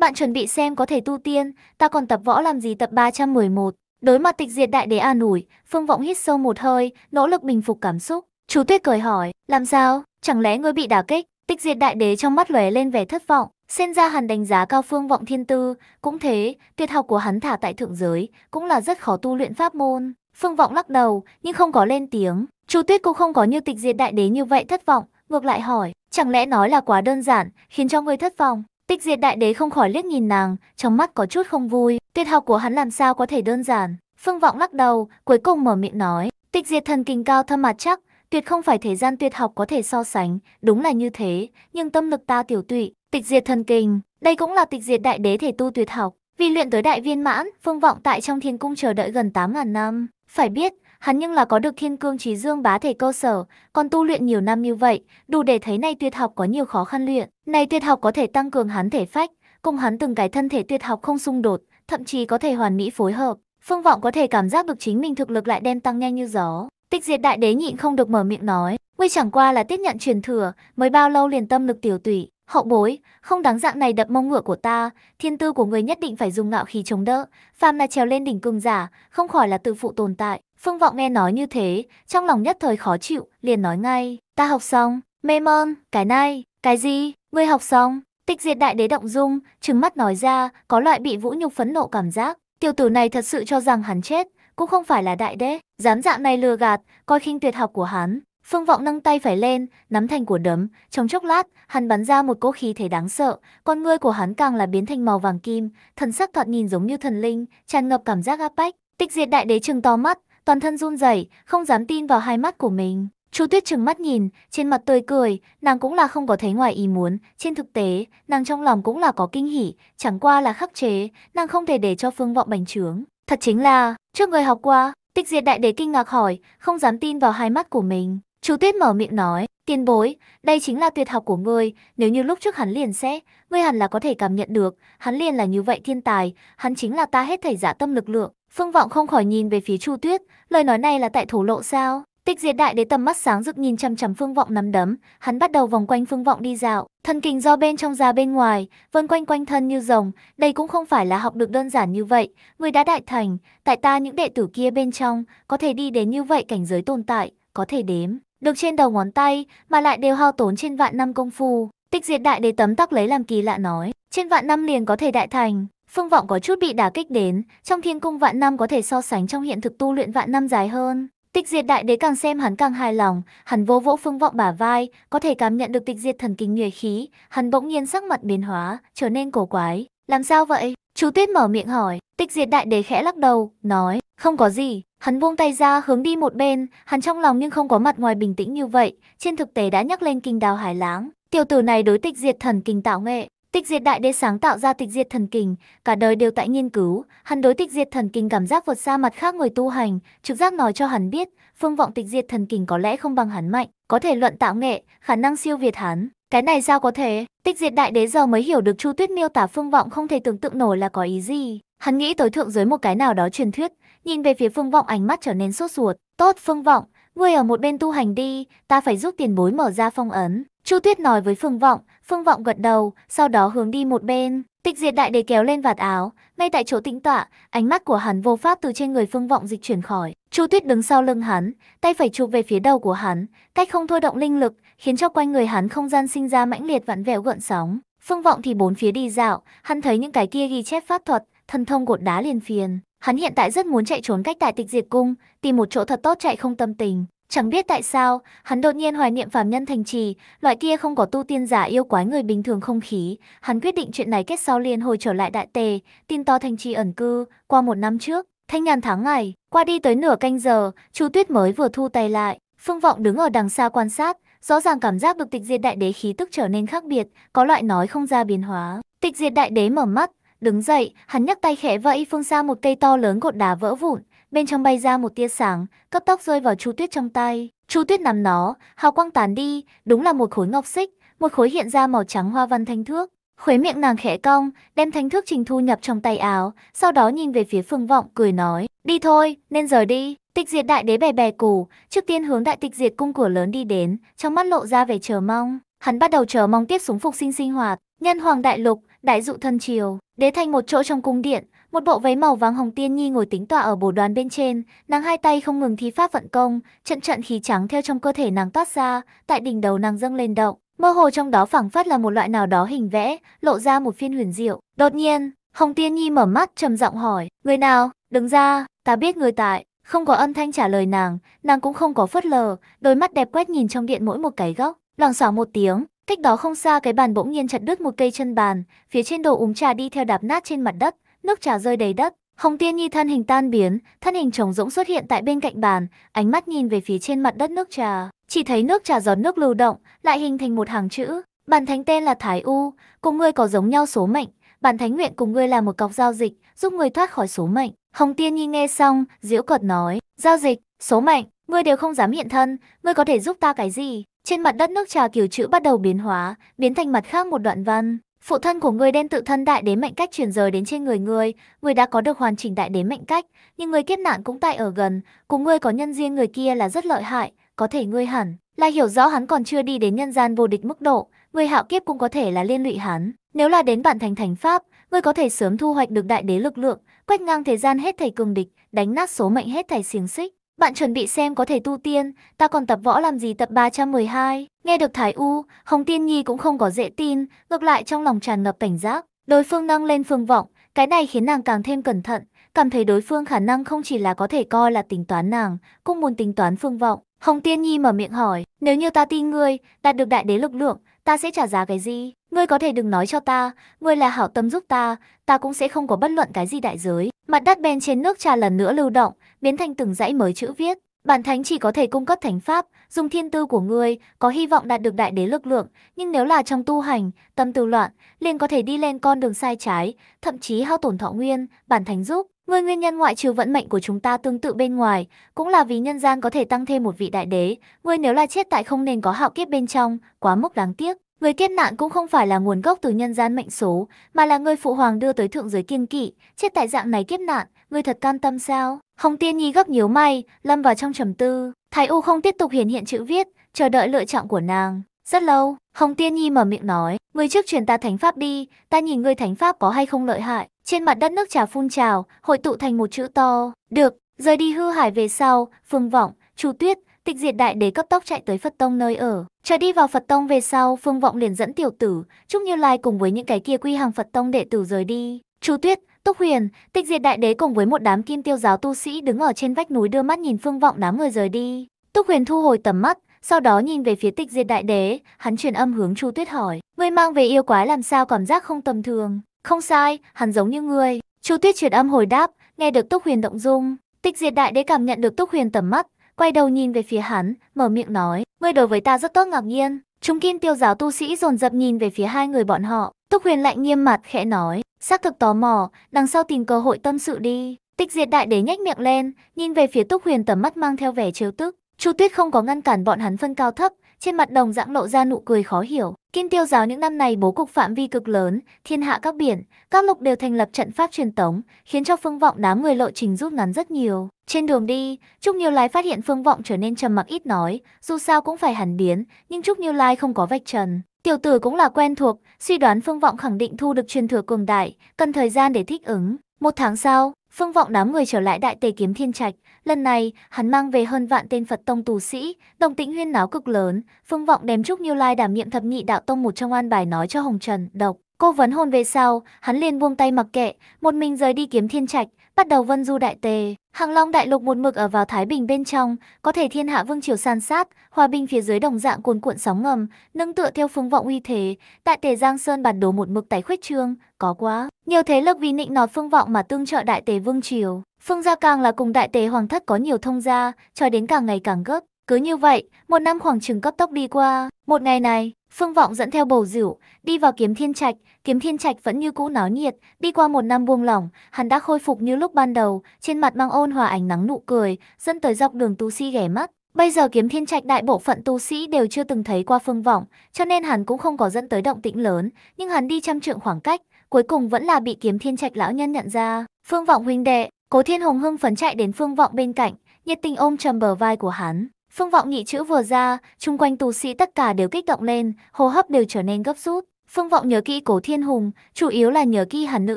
Bạn chuẩn bị xem có thể tu tiên, ta còn tập võ làm gì tập 311. Đối mặt tịch diệt đại đế an à ủi, Phương Vọng hít sâu một hơi, nỗ lực bình phục cảm xúc. Chú Tuyết cười hỏi, làm sao, chẳng lẽ ngươi bị đả kích? Tịch diệt đại đế trong mắt lóe lên vẻ thất vọng. Xen ra hàn đánh giá cao Phương Vọng thiên tư, cũng thế, tuyệt học của hắn thả tại thượng giới, cũng là rất khó tu luyện pháp môn. Phương Vọng lắc đầu, nhưng không có lên tiếng. Chú Tuyết cũng không có như tịch diệt đại đế như vậy thất vọng, ngược lại hỏi, chẳng lẽ nói là quá đơn giản, khiến cho ngươi thất vọng. Tịch diệt đại đế không khỏi liếc nhìn nàng, trong mắt có chút không vui, tuyệt học của hắn làm sao có thể đơn giản. Phương vọng lắc đầu, cuối cùng mở miệng nói, tịch diệt thần kinh cao thâm mặt chắc, tuyệt không phải thế gian tuyệt học có thể so sánh, đúng là như thế, nhưng tâm lực ta tiểu tụy, tịch diệt thần kinh, đây cũng là tịch diệt đại đế thể tu tuyệt học. Vì luyện tới đại viên mãn, phương vọng tại trong thiên cung chờ đợi gần 8.000 năm. Phải biết, hắn nhưng là có được thiên cương trí dương bá thể cơ sở, còn tu luyện nhiều năm như vậy, đủ để thấy này tuyệt học có nhiều khó khăn luyện. Này tuyệt học có thể tăng cường hắn thể phách, cùng hắn từng cái thân thể tuyệt học không xung đột, thậm chí có thể hoàn mỹ phối hợp. Phương Vọng có thể cảm giác được chính mình thực lực lại đem tăng nhanh như gió. Tịch Diệt Đại Đế nhịn không được mở miệng nói, "Ngươi chẳng qua là tiếp nhận truyền thừa, mới bao lâu liền tâm lực tiểu tụy, hậu bối, không đáng dạng này đập mông ngựa của ta, thiên tư của người nhất định phải dùng ngạo khí chống đỡ, phàm là trèo lên đỉnh cường giả, không khỏi là tự phụ tồn tại." Phương Vọng nghe nói như thế, trong lòng nhất thời khó chịu, liền nói ngay, ta học xong, mê mơn, cái này, cái gì, ngươi học xong, tịch diệt đại đế động dung, trừng mắt nói ra, có loại bị vũ nhục phấn nộ cảm giác, tiểu tử này thật sự cho rằng hắn chết, cũng không phải là đại đế, dám dạng này lừa gạt, coi khinh tuyệt học của hắn. Phương Vọng nâng tay phải lên, nắm thành của đấm, trong chốc lát, hắn bắn ra một cỗ khí thế đáng sợ, con ngươi của hắn càng là biến thành màu vàng kim, thần sắc thoạt nhìn giống như thần linh, tràn ngập cảm giác áp bách. Tịch Diệt Đại Đế trừng to mắt, toàn thân run rẩy, không dám tin vào hai mắt của mình. Chu Tuyết trừng mắt nhìn, trên mặt tươi cười, nàng cũng là không có thấy ngoài ý muốn, trên thực tế, nàng trong lòng cũng là có kinh hỉ, chẳng qua là khắc chế, nàng không thể để cho Phương Vọng bành trướng. Thật chính là, trước người học qua, Tịch Diệt Đại Đế kinh ngạc hỏi, không dám tin vào hai mắt của mình. Chu Tuyết mở miệng nói, tiên bối, đây chính là tuyệt học của ngươi, nếu như lúc trước hắn liền sẽ, ngươi hẳn là có thể cảm nhận được, hắn liền là như vậy thiên tài, hắn chính là ta hết thảy giả tâm lực lượng, Phương Vọng không khỏi nhìn về phía Chu Tuyết, lời nói này là tại thổ lộ sao? Tịch Diệt Đại Đế tầm mắt sáng rực nhìn chằm chằm Phương Vọng nắm đấm, hắn bắt đầu vòng quanh Phương Vọng đi dạo, thân kinh do bên trong ra bên ngoài, vân quanh quanh thân như rồng, đây cũng không phải là học được đơn giản như vậy, người đã đại thành, tại ta những đệ tử kia bên trong, có thể đi đến như vậy cảnh giới tồn tại, có thể đếm được trên đầu ngón tay, mà lại đều hao tốn trên vạn năm công phu. Tịch Diệt Đại Đế tấm tóc lấy làm kỳ lạ nói, trên vạn năm liền có thể đại thành, Phương vọng có chút bị đả kích đến, trong thiên cung vạn năm có thể so sánh trong hiện thực tu luyện vạn năm dài hơn. Tịch diệt đại đế càng xem hắn càng hài lòng, hắn vô vỗ phương vọng bả vai, có thể cảm nhận được tịch diệt thần kinh nhuệ khí, hắn bỗng nhiên sắc mặt biến hóa, trở nên cổ quái. Làm sao vậy? Chú Tuyết mở miệng hỏi, tịch diệt đại đế khẽ lắc đầu, nói, không có gì. Hắn buông tay ra hướng đi một bên, hắn trong lòng nhưng không có mặt ngoài bình tĩnh như vậy, trên thực tế đã nhắc lên kinh đào hải láng. Tiểu tử này đối tịch diệt thần kinh tạo nghệ, Tịch diệt đại đế sáng tạo ra tịch diệt thần kinh, cả đời đều tại nghiên cứu, hắn đối tịch diệt thần kinh cảm giác vượt xa mặt khác người tu hành, trực giác nói cho hắn biết, phương vọng tịch diệt thần kinh có lẽ không bằng hắn mạnh, có thể luận tạo nghệ, khả năng siêu việt hắn. Cái này sao có thể? Tịch diệt đại đế giờ mới hiểu được Chu Tuyết miêu tả phương vọng không thể tưởng tượng nổi là có ý gì. Hắn nghĩ tới thượng giới một cái nào đó truyền thuyết, nhìn về phía phương vọng ánh mắt trở nên sốt ruột. Tốt phương vọng, ngươi ở một bên tu hành đi, ta phải giúp tiền bối mở ra phong ấn. Chu Tuyết nói với phương vọng, Phương Vọng gật đầu, sau đó hướng đi một bên. Tịch diệt đại đế kéo lên vạt áo, ngay tại chỗ tĩnh tọa, ánh mắt của hắn vô pháp từ trên người phương vọng dịch chuyển khỏi. Chu Tuyết đứng sau lưng hắn, tay phải chụp về phía đầu của hắn, cách không thôi động linh lực, khiến cho quanh người hắn không gian sinh ra mãnh liệt vặn vẹo gợn sóng. Phương vọng thì bốn phía đi dạo, hắn thấy những cái kia ghi chép pháp thuật, thân thông cột đá liền phiền. Hắn hiện tại rất muốn chạy trốn cách tại tịch diệt cung, tìm một chỗ thật tốt chạy không tâm tình. Chẳng biết tại sao, hắn đột nhiên hoài niệm phàm nhân thành trì, loại kia không có tu tiên giả yêu quái người bình thường không khí. Hắn quyết định chuyện này kết sau liền hồi trở lại đại tề, tin to thành trì ẩn cư, qua một năm trước, thanh nhàn tháng ngày, qua đi tới nửa canh giờ, chu tuyết mới vừa thu tay lại. Phương Vọng đứng ở đằng xa quan sát, rõ ràng cảm giác được tịch diệt đại đế khí tức trở nên khác biệt, có loại nói không ra biến hóa. Tịch diệt đại đế mở mắt, đứng dậy, hắn nhấc tay khẽ vẫy phương xa một cây to lớn cột đá vỡ vụn, bên trong bay ra một tia sáng, cấp tóc rơi vào Chu Tuyết trong tay. Chu Tuyết nắm nó, hào quang tán đi, đúng là một khối ngọc xích, một khối hiện ra màu trắng hoa văn thanh thước. Khuế miệng nàng khẽ cong, đem thanh thước trình thu nhập trong tay áo, sau đó nhìn về phía phương vọng, cười nói, đi thôi, nên rời đi. Tịch diệt đại đế bè bè củ, trước tiên hướng đại tịch diệt cung cửa lớn đi đến, trong mắt lộ ra vẻ chờ mong. Hắn bắt đầu chờ mong tiếp súng phục sinh sinh hoạt, nhân hoàng đại lục, đại dụ thân triều, đế thành một chỗ trong cung điện, một bộ váy màu vàng hồng tiên nhi ngồi tính tọa ở bồ đoàn bên trên, nàng hai tay không ngừng thi pháp vận công, trận trận khí trắng theo trong cơ thể nàng toát ra, tại đỉnh đầu nàng dâng lên động, mơ hồ trong đó phảng phất là một loại nào đó hình vẽ, lộ ra một phiên huyền diệu. Đột nhiên, Hồng Tiên Nhi mở mắt trầm giọng hỏi, người nào, đứng ra, ta biết người tại. Không có âm thanh trả lời nàng, nàng cũng không có phớt lờ, đôi mắt đẹp quét nhìn trong điện mỗi một cái góc, loảng xoảng một tiếng, cách đó không xa cái bàn bỗng nhiên chặt đứt một cây chân bàn, phía trên đồ uống trà đi theo đạp nát trên mặt đất, nước trà rơi đầy đất. Hồng Tiên Nhi thân hình tan biến, thân hình trống rỗng xuất hiện tại bên cạnh bàn, ánh mắt nhìn về phía trên mặt đất nước trà, chỉ thấy nước trà giọt nước lưu động, lại hình thành một hàng chữ. Bản thánh tên là Thái U, cùng ngươi có giống nhau số mệnh, bản thánh nguyện cùng ngươi là một cọc giao dịch, giúp ngươi thoát khỏi số mệnh. Hồng Tiên Nhi nghe xong, diễu cợt nói, giao dịch, số mệnh, ngươi đều không dám hiện thân, ngươi có thể giúp ta cái gì? Trên mặt đất nước trà kiểu chữ bắt đầu biến hóa, biến thành mặt khác một đoạn văn, Phụ thân của ngươi đem tự thân đại đế mệnh cách truyền rời đến trên người ngươi, ngươi đã có được hoàn chỉnh đại đế mệnh cách, nhưng người kiếp nạn cũng tại ở gần, cùng ngươi có nhân duyên người kia là rất lợi hại, có thể ngươi hẳn là hiểu rõ hắn còn chưa đi đến nhân gian vô địch mức độ, ngươi hạo kiếp cũng có thể là liên lụy hắn. Nếu là đến bản thành thành pháp, ngươi có thể sớm thu hoạch được đại đế lực lượng, quét ngang thời gian hết thảy cường địch, đánh nát số mệnh hết thảy xiềng xích. Bạn chuẩn bị xem có thể tu tiên, ta còn tập võ làm gì tập 312. Nghe được Thái U, Hồng Tiên Nhi cũng không có dễ tin, ngược lại trong lòng tràn ngập cảnh giác. Đối phương nâng lên phương vọng, cái này khiến nàng càng thêm cẩn thận, cảm thấy đối phương khả năng không chỉ là có thể coi là tính toán nàng, cũng muốn tính toán phương vọng. Hồng Tiên Nhi mở miệng hỏi, nếu như ta tin ngươi, đạt được đại đế lực lượng, ta sẽ trả giá cái gì? Ngươi có thể đừng nói cho ta, ngươi là hảo tâm giúp ta, ta cũng sẽ không có bất luận cái gì đại giới. Mặt đất bên trên nước trà lần nữa lưu động, biến thành từng dãy mới chữ viết. Bản thánh chỉ có thể cung cấp thánh pháp, dùng thiên tư của ngươi, có hy vọng đạt được đại đế lực lượng, nhưng nếu là trong tu hành, tâm tư loạn, liền có thể đi lên con đường sai trái, thậm chí hao tổn thọ nguyên, bản thánh giúp. Mười nguyên nhân ngoại trừ vận mệnh của chúng ta tương tự bên ngoài, cũng là vì nhân gian có thể tăng thêm một vị đại đế, người nếu là chết tại không nên có hạo kiếp bên trong, quá mức đáng tiếc. Người kiếp nạn cũng không phải là nguồn gốc từ nhân gian mệnh số, mà là người phụ hoàng đưa tới thượng giới kiên kỵ, chết tại dạng này kiếp nạn, người thật can tâm sao? Hồng Tiên Nhi gấp nhíu mày, lâm vào trong trầm tư. Thái U không tiếp tục hiển hiện chữ viết, chờ đợi lựa chọn của nàng. Rất lâu, Hồng Tiên Nhi mở miệng nói, người trước truyền ta thánh pháp đi, ta nhìn ngươi thánh pháp có hay không lợi hại. Trên mặt đất nước trà phun trào, hội tụ thành một chữ to. Được, rời đi hư hải về sau, Phương Vọng, Chu Tuyết, Tịch Diệt Đại Đế cấp tốc chạy tới Phật Tông nơi ở. Chờ đi vào Phật Tông về sau, Phương Vọng liền dẫn tiểu tử, Trúc Như Lai cùng với những cái kia quy hàng Phật Tông đệ tử rời đi. Chu Tuyết, Túc Huyền, Tịch Diệt Đại Đế cùng với một đám kim tiêu giáo tu sĩ đứng ở trên vách núi đưa mắt nhìn Phương Vọng đám người rời đi. Túc Huyền thu hồi tầm mắt, sau đó nhìn về phía tịch diệt đại đế, hắn truyền âm hướng Chu Tuyết hỏi, ngươi mang về yêu quái làm sao cảm giác không tầm thường. Không sai, hắn giống như ngươi. Chu Tuyết truyền âm hồi đáp, nghe được Túc Huyền động dung, tịch diệt đại đế cảm nhận được Túc Huyền tầm mắt, quay đầu nhìn về phía hắn, mở miệng nói, ngươi đối với ta rất tốt ngạc nhiên. Trung kim tiêu giáo tu sĩ dồn dập nhìn về phía hai người bọn họ, Túc Huyền lạnh nghiêm mặt khẽ nói, xác thực tò mò, đằng sau tìm cơ hội tâm sự đi. Tịch diệt đại đế nhếch miệng lên, nhìn về phía Túc Huyền tầm mắt mang theo vẻ trêu tức. Chu Tuyết không có ngăn cản bọn hắn phân cao thấp, trên mặt đồng dạng lộ ra nụ cười khó hiểu. Kim Tiêu giáo những năm này bố cục phạm vi cực lớn, thiên hạ các biển, các lục đều thành lập trận pháp truyền tống, khiến cho phương vọng đám người lộ trình rút ngắn rất nhiều. Trên đường đi, Trúc Như Lai phát hiện phương vọng trở nên trầm mặc ít nói, dù sao cũng phải hẳn biến, nhưng Trúc Như Lai không có vạch trần. Tiểu tử cũng là quen thuộc, suy đoán phương vọng khẳng định thu được truyền thừa cường đại, cần thời gian để thích ứng. Một tháng sau, phương vọng đám người trở lại đại tề kiếm thiên trạch, Lần này, hắn mang về hơn vạn tên Phật tông tù sĩ, đồng tĩnh huyên náo cực lớn, phương vọng đem Trúc Như Lai đảm nhiệm thập nhị đạo tông một trong an bài nói cho Hồng Trần, độc. Cô vấn hồn về sau, hắn liền buông tay mặc kệ, một mình rời đi kiếm thiên trạch, bắt đầu vân du đại tề, Hàng Long đại lục một mực ở vào Thái Bình bên trong, có thể thiên hạ vương triều san sát, hòa bình phía dưới đồng dạng cuồn cuộn sóng ngầm, nâng tựa theo phương vọng uy thế, đại Tề Giang Sơn bản đồ một mực tài khuyết trương, có quá nhiều thế lực vì nịnh nọt phương vọng mà tương trợ đại tề vương triều. Phương gia càng là cùng đại tề hoàng thất có nhiều thông gia, cho đến càng ngày càng gấp, cứ như vậy, một năm khoảng chừng cấp tốc đi qua, một ngày này, Phương Vọng dẫn theo bầu rượu, đi vào kiếm thiên trạch, kiếm thiên trạch vẫn như cũ náo nhiệt, đi qua một năm buông lỏng, hắn đã khôi phục như lúc ban đầu, trên mặt mang ôn hòa ánh nắng nụ cười, dẫn tới dọc đường tu sĩ ghé mắt. Bây giờ kiếm thiên trạch đại bộ phận tu sĩ đều chưa từng thấy qua phương vọng, cho nên hắn cũng không có dẫn tới động tĩnh lớn, nhưng hắn đi trăm trượng khoảng cách, cuối cùng vẫn là bị kiếm thiên trạch lão nhân nhận ra. Phương vọng huynh đệ, cố thiên hồng hưng phấn chạy đến phương vọng bên cạnh, nhiệt tình ôm trầm bờ vai của hắn. Phương Vọng nhị chữ vừa ra, chung quanh tu sĩ tất cả đều kích động lên, hô hấp đều trở nên gấp rút. Phương Vọng nhớ kỹ Cổ Thiên Hùng, chủ yếu là nhớ kỹ hắn nữ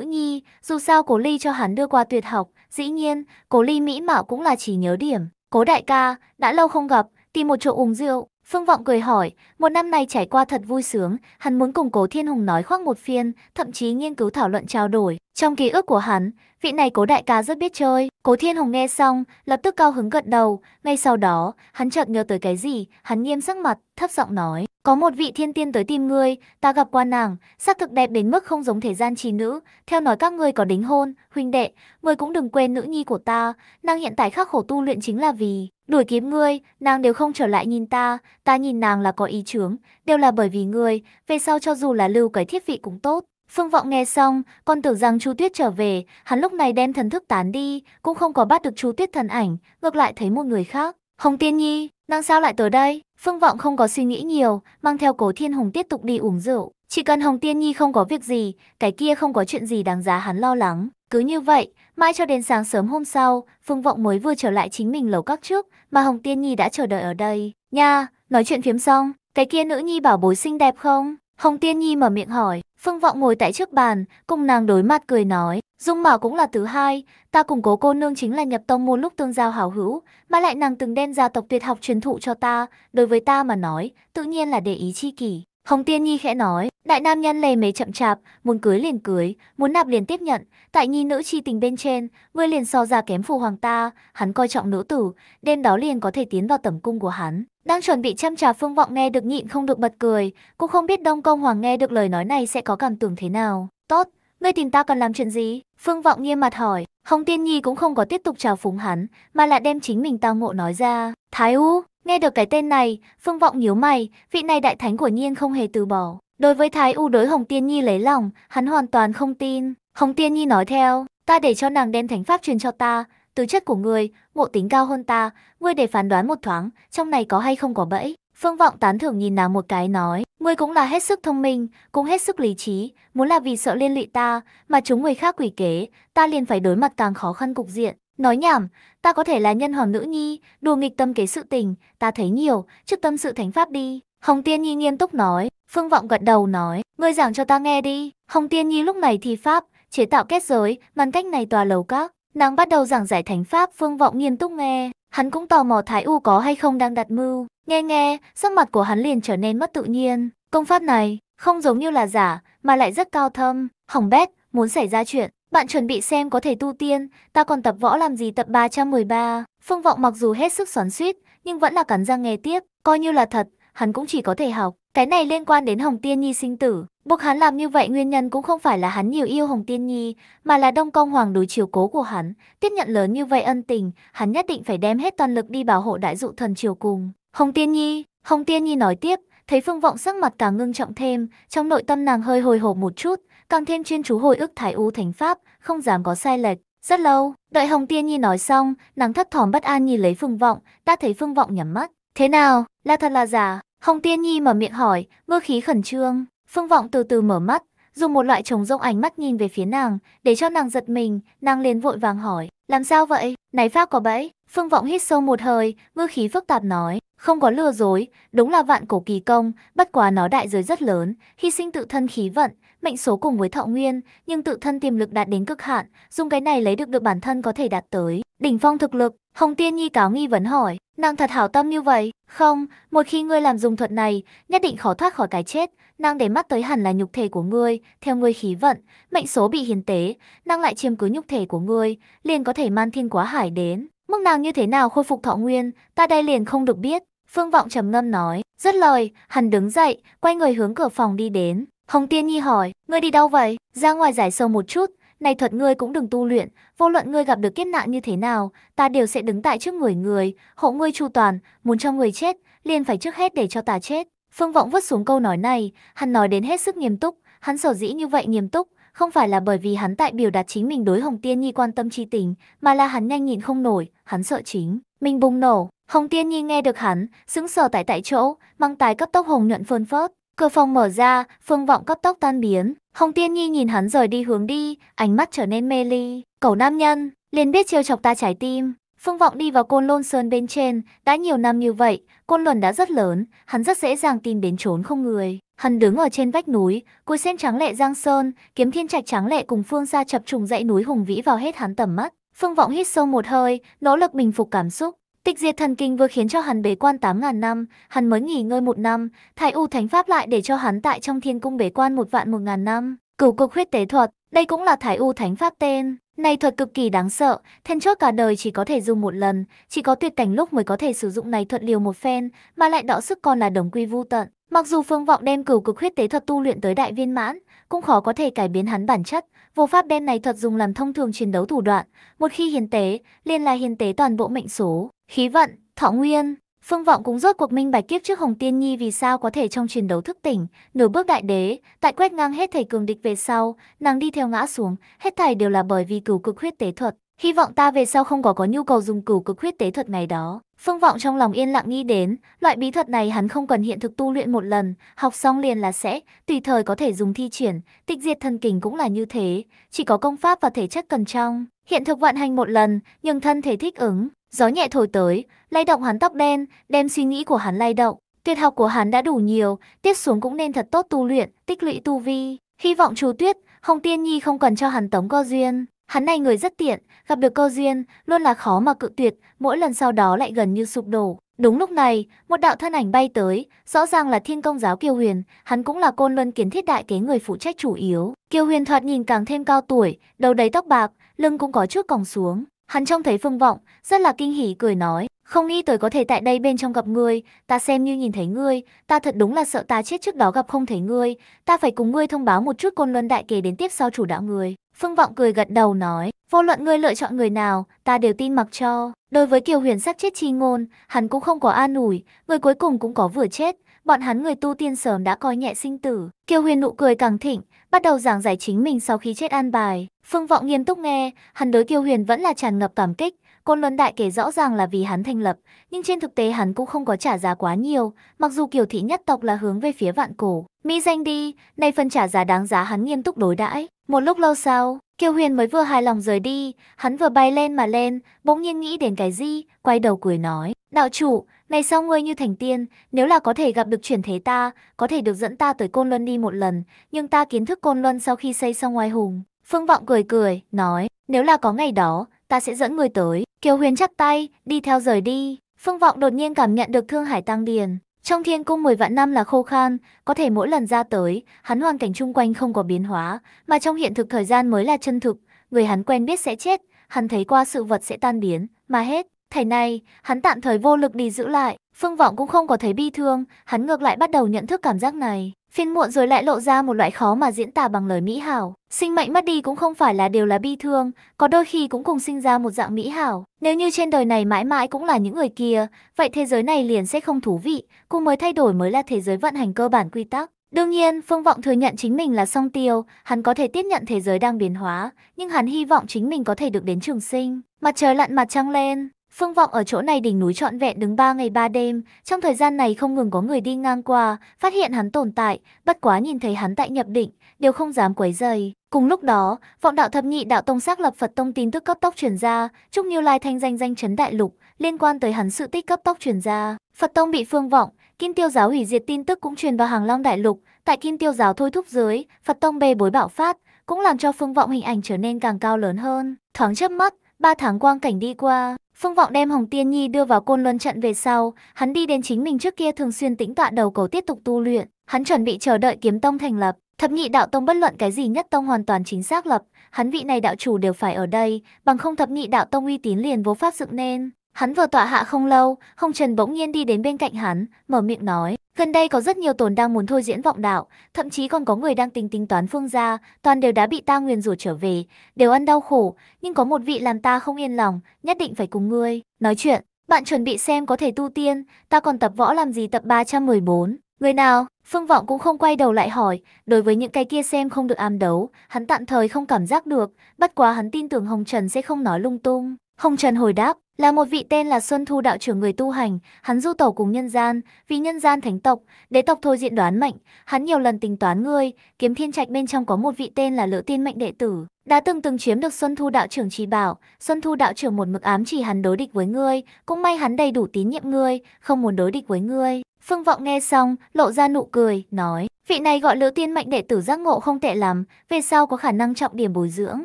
nhi, dù sao Cố Ly cho hắn đưa qua tuyệt học, dĩ nhiên, Cố Ly mỹ mạo cũng là chỉ nhớ điểm. Cố đại ca, đã lâu không gặp, tìm một chỗ uống rượu. Phương Vọng cười hỏi, một năm này trải qua thật vui sướng, hắn muốn cùng Cố Thiên Hùng nói khoác một phiên, thậm chí nghiên cứu thảo luận trao đổi. Trong ký ức của hắn, vị này cố đại ca rất biết chơi. Cố Thiên Hùng nghe xong, lập tức cao hứng gật đầu. Ngay sau đó, hắn chợt nhớ tới cái gì, hắn nghiêm sắc mặt, thấp giọng nói. Có một vị thiên tiên tới tìm ngươi, ta gặp qua nàng, sắc thực đẹp đến mức không giống thể gian trì nữ. Theo nói các ngươi có đính hôn, huynh đệ, ngươi cũng đừng quên nữ nhi của ta. Nàng hiện tại khắc khổ tu luyện chính là vì đuổi kiếm ngươi, nàng đều không trở lại nhìn ta, ta nhìn nàng là có ý chướng, đều là bởi vì ngươi, về sau cho dù là lưu cái thiết vị cũng tốt. Phương Vọng nghe xong, còn tưởng rằng Chu Tuyết trở về, hắn lúc này đem thần thức tán đi, cũng không có bắt được Chu Tuyết thần ảnh, ngược lại thấy một người khác. Hồng Tiên Nhi, nàng sao lại tới đây? Phương Vọng không có suy nghĩ nhiều, mang theo Cố Thiên Hùng tiếp tục đi uống rượu. Chỉ cần Hồng Tiên Nhi không có việc gì, cái kia không có chuyện gì đáng giá hắn lo lắng. Cứ như vậy, mãi cho đến sáng sớm hôm sau, Phương Vọng mới vừa trở lại chính mình lầu các trước, mà Hồng Tiên Nhi đã chờ đợi ở đây. Nha, nói chuyện phiếm xong, cái kia nữ nhi bảo bối xinh đẹp không? Hồng Tiên Nhi mở miệng hỏi, Phương Vọng ngồi tại trước bàn, cùng nàng đối mặt cười nói, Dung Mạo cũng là thứ hai, ta cùng cố cô nương chính là nhập tông môn lúc tương giao hảo hữu, mà lại nàng từng đem gia tộc tuyệt học truyền thụ cho ta, đối với ta mà nói, tự nhiên là để ý chi kỷ. Hồng Tiên Nhi khẽ nói, đại nam nhân lề mề chậm chạp, muốn cưới liền cưới, muốn nạp liền tiếp nhận, tại nhi nữ chi tình bên trên, ngươi liền so ra kém phù hoàng ta, hắn coi trọng nữ tử, đêm đó liền có thể tiến vào tẩm cung của hắn. Đang chuẩn bị chăm trà phương vọng nghe được nhịn không được bật cười, cũng không biết Đông Công Hoàng nghe được lời nói này sẽ có cảm tưởng thế nào. Tốt, Ngươi tìm ta còn làm chuyện gì? Phương Vọng nghiêm mặt hỏi. Hồng Tiên Nhi cũng không có tiếp tục chào phúng hắn, mà lại đem chính mình tao ngộ nói ra. Thái U, nghe được cái tên này, Phương Vọng nhíu mày, vị này đại thánh của nhiên không hề từ bỏ. Đối với Thái U đối Hồng Tiên Nhi lấy lòng, hắn hoàn toàn không tin. Hồng Tiên Nhi nói theo, ta để cho nàng đem thánh pháp truyền cho ta, tư chất của ngươi, ngộ tính cao hơn ta, ngươi để phán đoán một thoáng, trong này có hay không có bẫy. Phương Vọng tán thưởng nhìn nàng một cái nói, ngươi cũng là hết sức thông minh, cũng hết sức lý trí, muốn là vì sợ liên lụy ta, mà chúng người khác quỷ kế, ta liền phải đối mặt càng khó khăn cục diện. Nói nhảm, ta có thể là nhân hoàng nữ nhi, đùa nghịch tâm kế sự tình, ta thấy nhiều, trước tâm sự thánh pháp đi. Hồng Tiên Nhi nghiêm túc nói, Phương Vọng gật đầu nói, ngươi giảng cho ta nghe đi. Hồng Tiên Nhi lúc này thì pháp, chế tạo kết giới, ngăn cách này tòa lầu các. Nàng bắt đầu giảng giải thánh pháp, Phương Vọng nghiêm túc nghe. Hắn cũng tò mò Thái U có hay không đang đặt mưu, Nghe nghe, sắc mặt của hắn liền trở nên mất tự nhiên. Công pháp này, không giống như là giả, mà lại rất cao thâm. Hỏng bét, muốn xảy ra chuyện. Bạn chuẩn bị xem có thể tu tiên, ta còn tập võ làm gì tập 313. Phương Vọng mặc dù hết sức xoắn suýt, nhưng vẫn là cắn răng nghe tiếp. Coi như là thật, hắn cũng chỉ có thể học. Cái này liên quan đến Hồng Tiên Nhi sinh tử. Buộc hắn làm như vậy nguyên nhân cũng không phải là hắn nhiều yêu Hồng Tiên Nhi, mà là Đông Công Hoàng đối chiều cố của hắn. Tiếp nhận lớn như vậy ân tình, hắn nhất định phải đem hết toàn lực đi bảo hộ đại dụ thần triều cùng. Hồng Tiên Nhi, Hồng Tiên Nhi nói tiếp, thấy Phương Vọng sắc mặt càng ngưng trọng thêm, trong nội tâm nàng hơi hồi hộp một chút, càng thêm chuyên chú hồi ức Thái U Thánh Pháp, không dám có sai lệch. Rất lâu, đợi Hồng Tiên Nhi nói xong, nàng thất thỏm bất an nhìn lấy Phương Vọng, ta thấy Phương Vọng nhắm mắt. Thế nào, là thật là giả? Hồng Tiên Nhi mở miệng hỏi, ngư khí khẩn trương. Phương Vọng từ từ mở mắt, dùng một loại trống rỗng ánh mắt nhìn về phía nàng, để cho nàng giật mình, nàng liền vội vàng hỏi, làm sao vậy? Này pháp có bẫy? Phương Vọng hít sâu một hơi, ngư khí phức tạp nói, không có lừa dối, đúng là vạn cổ kỳ công, bất quá nó đại giới rất lớn, hy sinh tự thân khí vận, mệnh số cùng với thọ nguyên, nhưng tự thân tiềm lực đạt đến cực hạn, dùng cái này lấy được được bản thân có thể đạt tới. Đỉnh phong thực lực, Hồng Tiên Nhi cáo nghi vấn hỏi, nàng thật hảo tâm như vậy, không, một khi ngươi làm dùng thuật này, nhất định khó thoát khỏi cái chết, nàng để mắt tới hẳn là nhục thể của ngươi, theo ngươi khí vận, mệnh số bị hiền tế, nàng lại chiếm cứ nhục thể của ngươi, liền có thể man thiên quá hải đến. Mức nàng như thế nào khôi phục thọ nguyên, ta đây liền không được biết. Phương Vọng trầm ngâm nói, rất lời, hắn đứng dậy, quay người hướng cửa phòng đi đến. Hồng Tiên Nhi hỏi, ngươi đi đâu vậy? Ra ngoài giải sâu một chút, này thuật ngươi cũng đừng tu luyện, vô luận ngươi gặp được kiếp nạn như thế nào, ta đều sẽ đứng tại trước người người, hộ ngươi chu toàn, muốn cho người chết, liền phải trước hết để cho ta chết. Phương Vọng vứt xuống câu nói này, hắn nói đến hết sức nghiêm túc, hắn sở dĩ như vậy nghiêm túc, không phải là bởi vì hắn tại biểu đạt chính mình đối Hồng Tiên Nhi quan tâm chi tình, mà là hắn nhanh nhịn không nổi, hắn sợ chính mình bùng nổ, Hồng Tiên Nhi nghe được hắn, sững sờ tại tại chỗ, mang tài cấp tốc hồng nhuận phơn phớt. Cửa phòng mở ra, phương vọng cấp tốc tan biến. Hồng Tiên Nhi nhìn hắn rời đi hướng đi, ánh mắt trở nên mê ly. Cẩu nam nhân, liền biết trêu chọc ta trái tim. Phương vọng đi vào côn lôn sơn bên trên, đã nhiều năm như vậy, côn luân đã rất lớn, hắn rất dễ dàng tìm đến trốn không người. Hắn đứng ở trên vách núi, cùi sen trắng lệ giang sơn, kiếm thiên trạch trắng lệ cùng phương xa chập trùng dãy núi hùng vĩ vào hết hắn tầm mắt. Phương vọng hít sâu một hơi, nỗ lực bình phục cảm xúc, Tịch diệt thần kinh vừa khiến cho hắn bế quan 8.000 năm, hắn mới nghỉ ngơi một năm, thái u thánh pháp lại để cho hắn tại trong thiên cung bế quan một vạn một ngàn năm. Cửu cực huyết tế thuật, đây cũng là thái u thánh pháp tên. Này thuật cực kỳ đáng sợ, thân chốt cả đời chỉ có thể dùng một lần, chỉ có tuyệt cảnh lúc mới có thể sử dụng này thuật liều một phen, mà lại đọ sức còn là đồng quy vu tận. Mặc dù Phương Vọng đem cửu cực huyết tế thuật tu luyện tới đại viên mãn, cũng khó có thể cải biến hắn bản chất. Vô pháp đen này thuật dùng làm thông thường chiến đấu thủ đoạn, một khi hiến tế, liền là hiến tế toàn bộ mệnh số, khí vận, thọ nguyên. Phương Vọng cũng rốt cuộc minh bạch kiếp trước Hồng Tiên Nhi vì sao có thể trong chiến đấu thức tỉnh, nửa bước đại đế, tại quét ngang hết thầy cường địch về sau, nàng đi theo ngã xuống, hết thảy đều là bởi vì cửu cực huyết tế thuật. Hy vọng ta về sau không có có nhu cầu dùng cửu cực huyết tế thuật ngày đó. Phương Vọng trong lòng yên lặng nghĩ đến, loại bí thuật này hắn không cần hiện thực tu luyện một lần, học xong liền là sẽ, tùy thời có thể dùng thi triển, tịch diệt thần kình cũng là như thế, chỉ có công pháp và thể chất cần trong. Hiện thực vận hành một lần, nhưng thân thể thích ứng, gió nhẹ thổi tới, lay động hắn tóc đen, đem suy nghĩ của hắn lay động. Tuyệt học của hắn đã đủ nhiều, tiếp xuống cũng nên thật tốt tu luyện, tích lũy tu vi. Hy vọng chú Tuyết, Hồng Tiên Nhi không cần cho hắn tống cơ duyên. Hắn này người rất tiện, gặp được cơ duyên, luôn là khó mà cự tuyệt, mỗi lần sau đó lại gần như sụp đổ. Đúng lúc này, một đạo thân ảnh bay tới, rõ ràng là thiên công giáo Kiêu Huyền, hắn cũng là côn luân kiến thiết đại kế người phụ trách chủ yếu. Kiêu Huyền thoạt nhìn càng thêm cao tuổi, đầu đầy tóc bạc, lưng cũng có chút còng xuống. Hắn trông thấy phương vọng, rất là kinh hỉ cười nói, không nghĩ tới có thể tại đây bên trong gặp ngươi, ta xem như nhìn thấy ngươi, ta thật đúng là sợ ta chết trước đó gặp không thấy ngươi, ta phải cùng ngươi thông báo một chút côn luân đại kế đến tiếp sau chủ đạo người Phương Vọng cười gật đầu nói, vô luận ngươi lựa chọn người nào, ta đều tin mặc cho. Đối với Kiều Huyền sắc chết chi ngôn, hắn cũng không có an ủi, người cuối cùng cũng có vừa chết, bọn hắn người tu tiên sớm đã coi nhẹ sinh tử. Kiều Huyền nụ cười càng thịnh, bắt đầu giảng giải chính mình sau khi chết an bài. Phương Vọng nghiêm túc nghe, hắn đối Kiều Huyền vẫn là tràn ngập cảm kích, Côn Luân Đại kể rõ ràng là vì hắn thành lập, nhưng trên thực tế hắn cũng không có trả giá quá nhiều, mặc dù kiểu thị nhất tộc là hướng về phía vạn cổ. Mỹ danh đi, này phần trả giá đáng giá hắn nghiêm túc đối đãi. Một lúc lâu sau, Kiều Huyền mới vừa hài lòng rời đi, hắn vừa bay lên mà lên, bỗng nhiên nghĩ đến cái gì, quay đầu cười nói. Đạo chủ, này sau ngươi như thành tiên, nếu là có thể gặp được chuyển thế ta, có thể được dẫn ta tới Côn Luân đi một lần, nhưng ta kiến thức Côn Luân sau khi xây xong ngoài hùng. Phương Vọng cười cười, nói, nếu là có ngày đó, ta sẽ dẫn người tới. Kiều Huyền chắc tay, đi theo rời đi. Phương Vọng đột nhiên cảm nhận được Thương Hải Tăng Điền. Trong thiên cung 10 vạn năm là khô khan, có thể mỗi lần ra tới, hắn hoàn cảnh chung quanh không có biến hóa, mà trong hiện thực thời gian mới là chân thực, người hắn quen biết sẽ chết, hắn thấy qua sự vật sẽ tan biến, mà hết. Thầy này, hắn tạm thời vô lực đi giữ lại, Phương Vọng cũng không có thấy bi thương, hắn ngược lại bắt đầu nhận thức cảm giác này. Phiên muộn rồi lại lộ ra một loại khó mà diễn tả bằng lời mỹ hảo. Sinh mệnh mất đi cũng không phải là điều là bi thương, có đôi khi cũng cùng sinh ra một dạng mỹ hảo. Nếu như trên đời này mãi mãi cũng là những người kia, vậy thế giới này liền sẽ không thú vị, cô mới thay đổi mới là thế giới vận hành cơ bản quy tắc. Đương nhiên, Phương Vọng thừa nhận chính mình là song tiêu, hắn có thể tiếp nhận thế giới đang biến hóa, nhưng hắn hy vọng chính mình có thể được đến trường sinh. Mặt trời lặn mặt trăng lên, Phương vọng ở chỗ này đỉnh núi trọn vẹn đứng 3 ngày 3 đêm, trong thời gian này không ngừng có người đi ngang qua, phát hiện hắn tồn tại, bất quá nhìn thấy hắn tại nhập định, đều không dám quấy rầy. Cùng lúc đó, vọng đạo thập nhị đạo tông xác lập Phật tông tin tức cấp tốc truyền ra, Trúc Như Lai thanh danh danh chấn đại lục, liên quan tới hắn sự tích cấp tốc truyền ra. Phật tông bị phương vọng, Kim Tiêu giáo hủy diệt tin tức cũng truyền vào Hàng Long đại lục, tại Kim Tiêu giáo thôi thúc dưới, Phật tông bê bối bạo phát, cũng làm cho phương vọng hình ảnh trở nên càng cao lớn hơn. Thoáng chớp mắt, ba tháng quang cảnh đi qua, Phương Vọng đem Hồng Tiên Nhi đưa vào côn luân trận về sau, hắn đi đến chính mình trước kia thường xuyên tĩnh tọa đầu cầu tiếp tục tu luyện, hắn chuẩn bị chờ đợi kiếm tông thành lập. Thập nhị đạo tông bất luận cái gì nhất tông hoàn toàn chính xác lập, hắn vị này đạo chủ đều phải ở đây, bằng không thập nhị đạo tông uy tín liền vô pháp dựng nên. Hắn vừa tọa hạ không lâu, Hồng Trần bỗng nhiên đi đến bên cạnh hắn, mở miệng nói. Gần đây có rất nhiều tồn đang muốn thôi diễn vọng đạo, thậm chí còn có người đang tính tính toán phương gia, toàn đều đã bị ta nguyền rủa trở về, đều ăn đau khổ, nhưng có một vị làm ta không yên lòng, nhất định phải cùng ngươi. Nói chuyện, bạn chuẩn bị xem có thể tu tiên, ta còn tập võ làm gì tập 314. Người nào, Phương Vọng cũng không quay đầu lại hỏi, đối với những cái kia xem không được am đấu, hắn tạm thời không cảm giác được, bất quá hắn tin tưởng Hồng Trần sẽ không nói lung tung. Hồng Trần hồi đáp, là một vị tên là Xuân Thu đạo trưởng người tu hành, hắn du tẩu cùng nhân gian, vì nhân gian thánh tộc, đế tộc thôi diện đoán mệnh, hắn nhiều lần tính toán ngươi, kiếm thiên trạch bên trong có một vị tên là Lữ Tiên mệnh đệ tử, đã từng từng chiếm được Xuân Thu đạo trưởng chỉ bảo, Xuân Thu đạo trưởng một mực ám chỉ hắn đối địch với ngươi, cũng may hắn đầy đủ tín nhiệm ngươi, không muốn đối địch với ngươi. Phương Vọng nghe xong, lộ ra nụ cười, nói: "Vị này gọi Lữ Tiên mệnh đệ tử giác ngộ không tệ lắm, về sau có khả năng trọng điểm bồi dưỡng."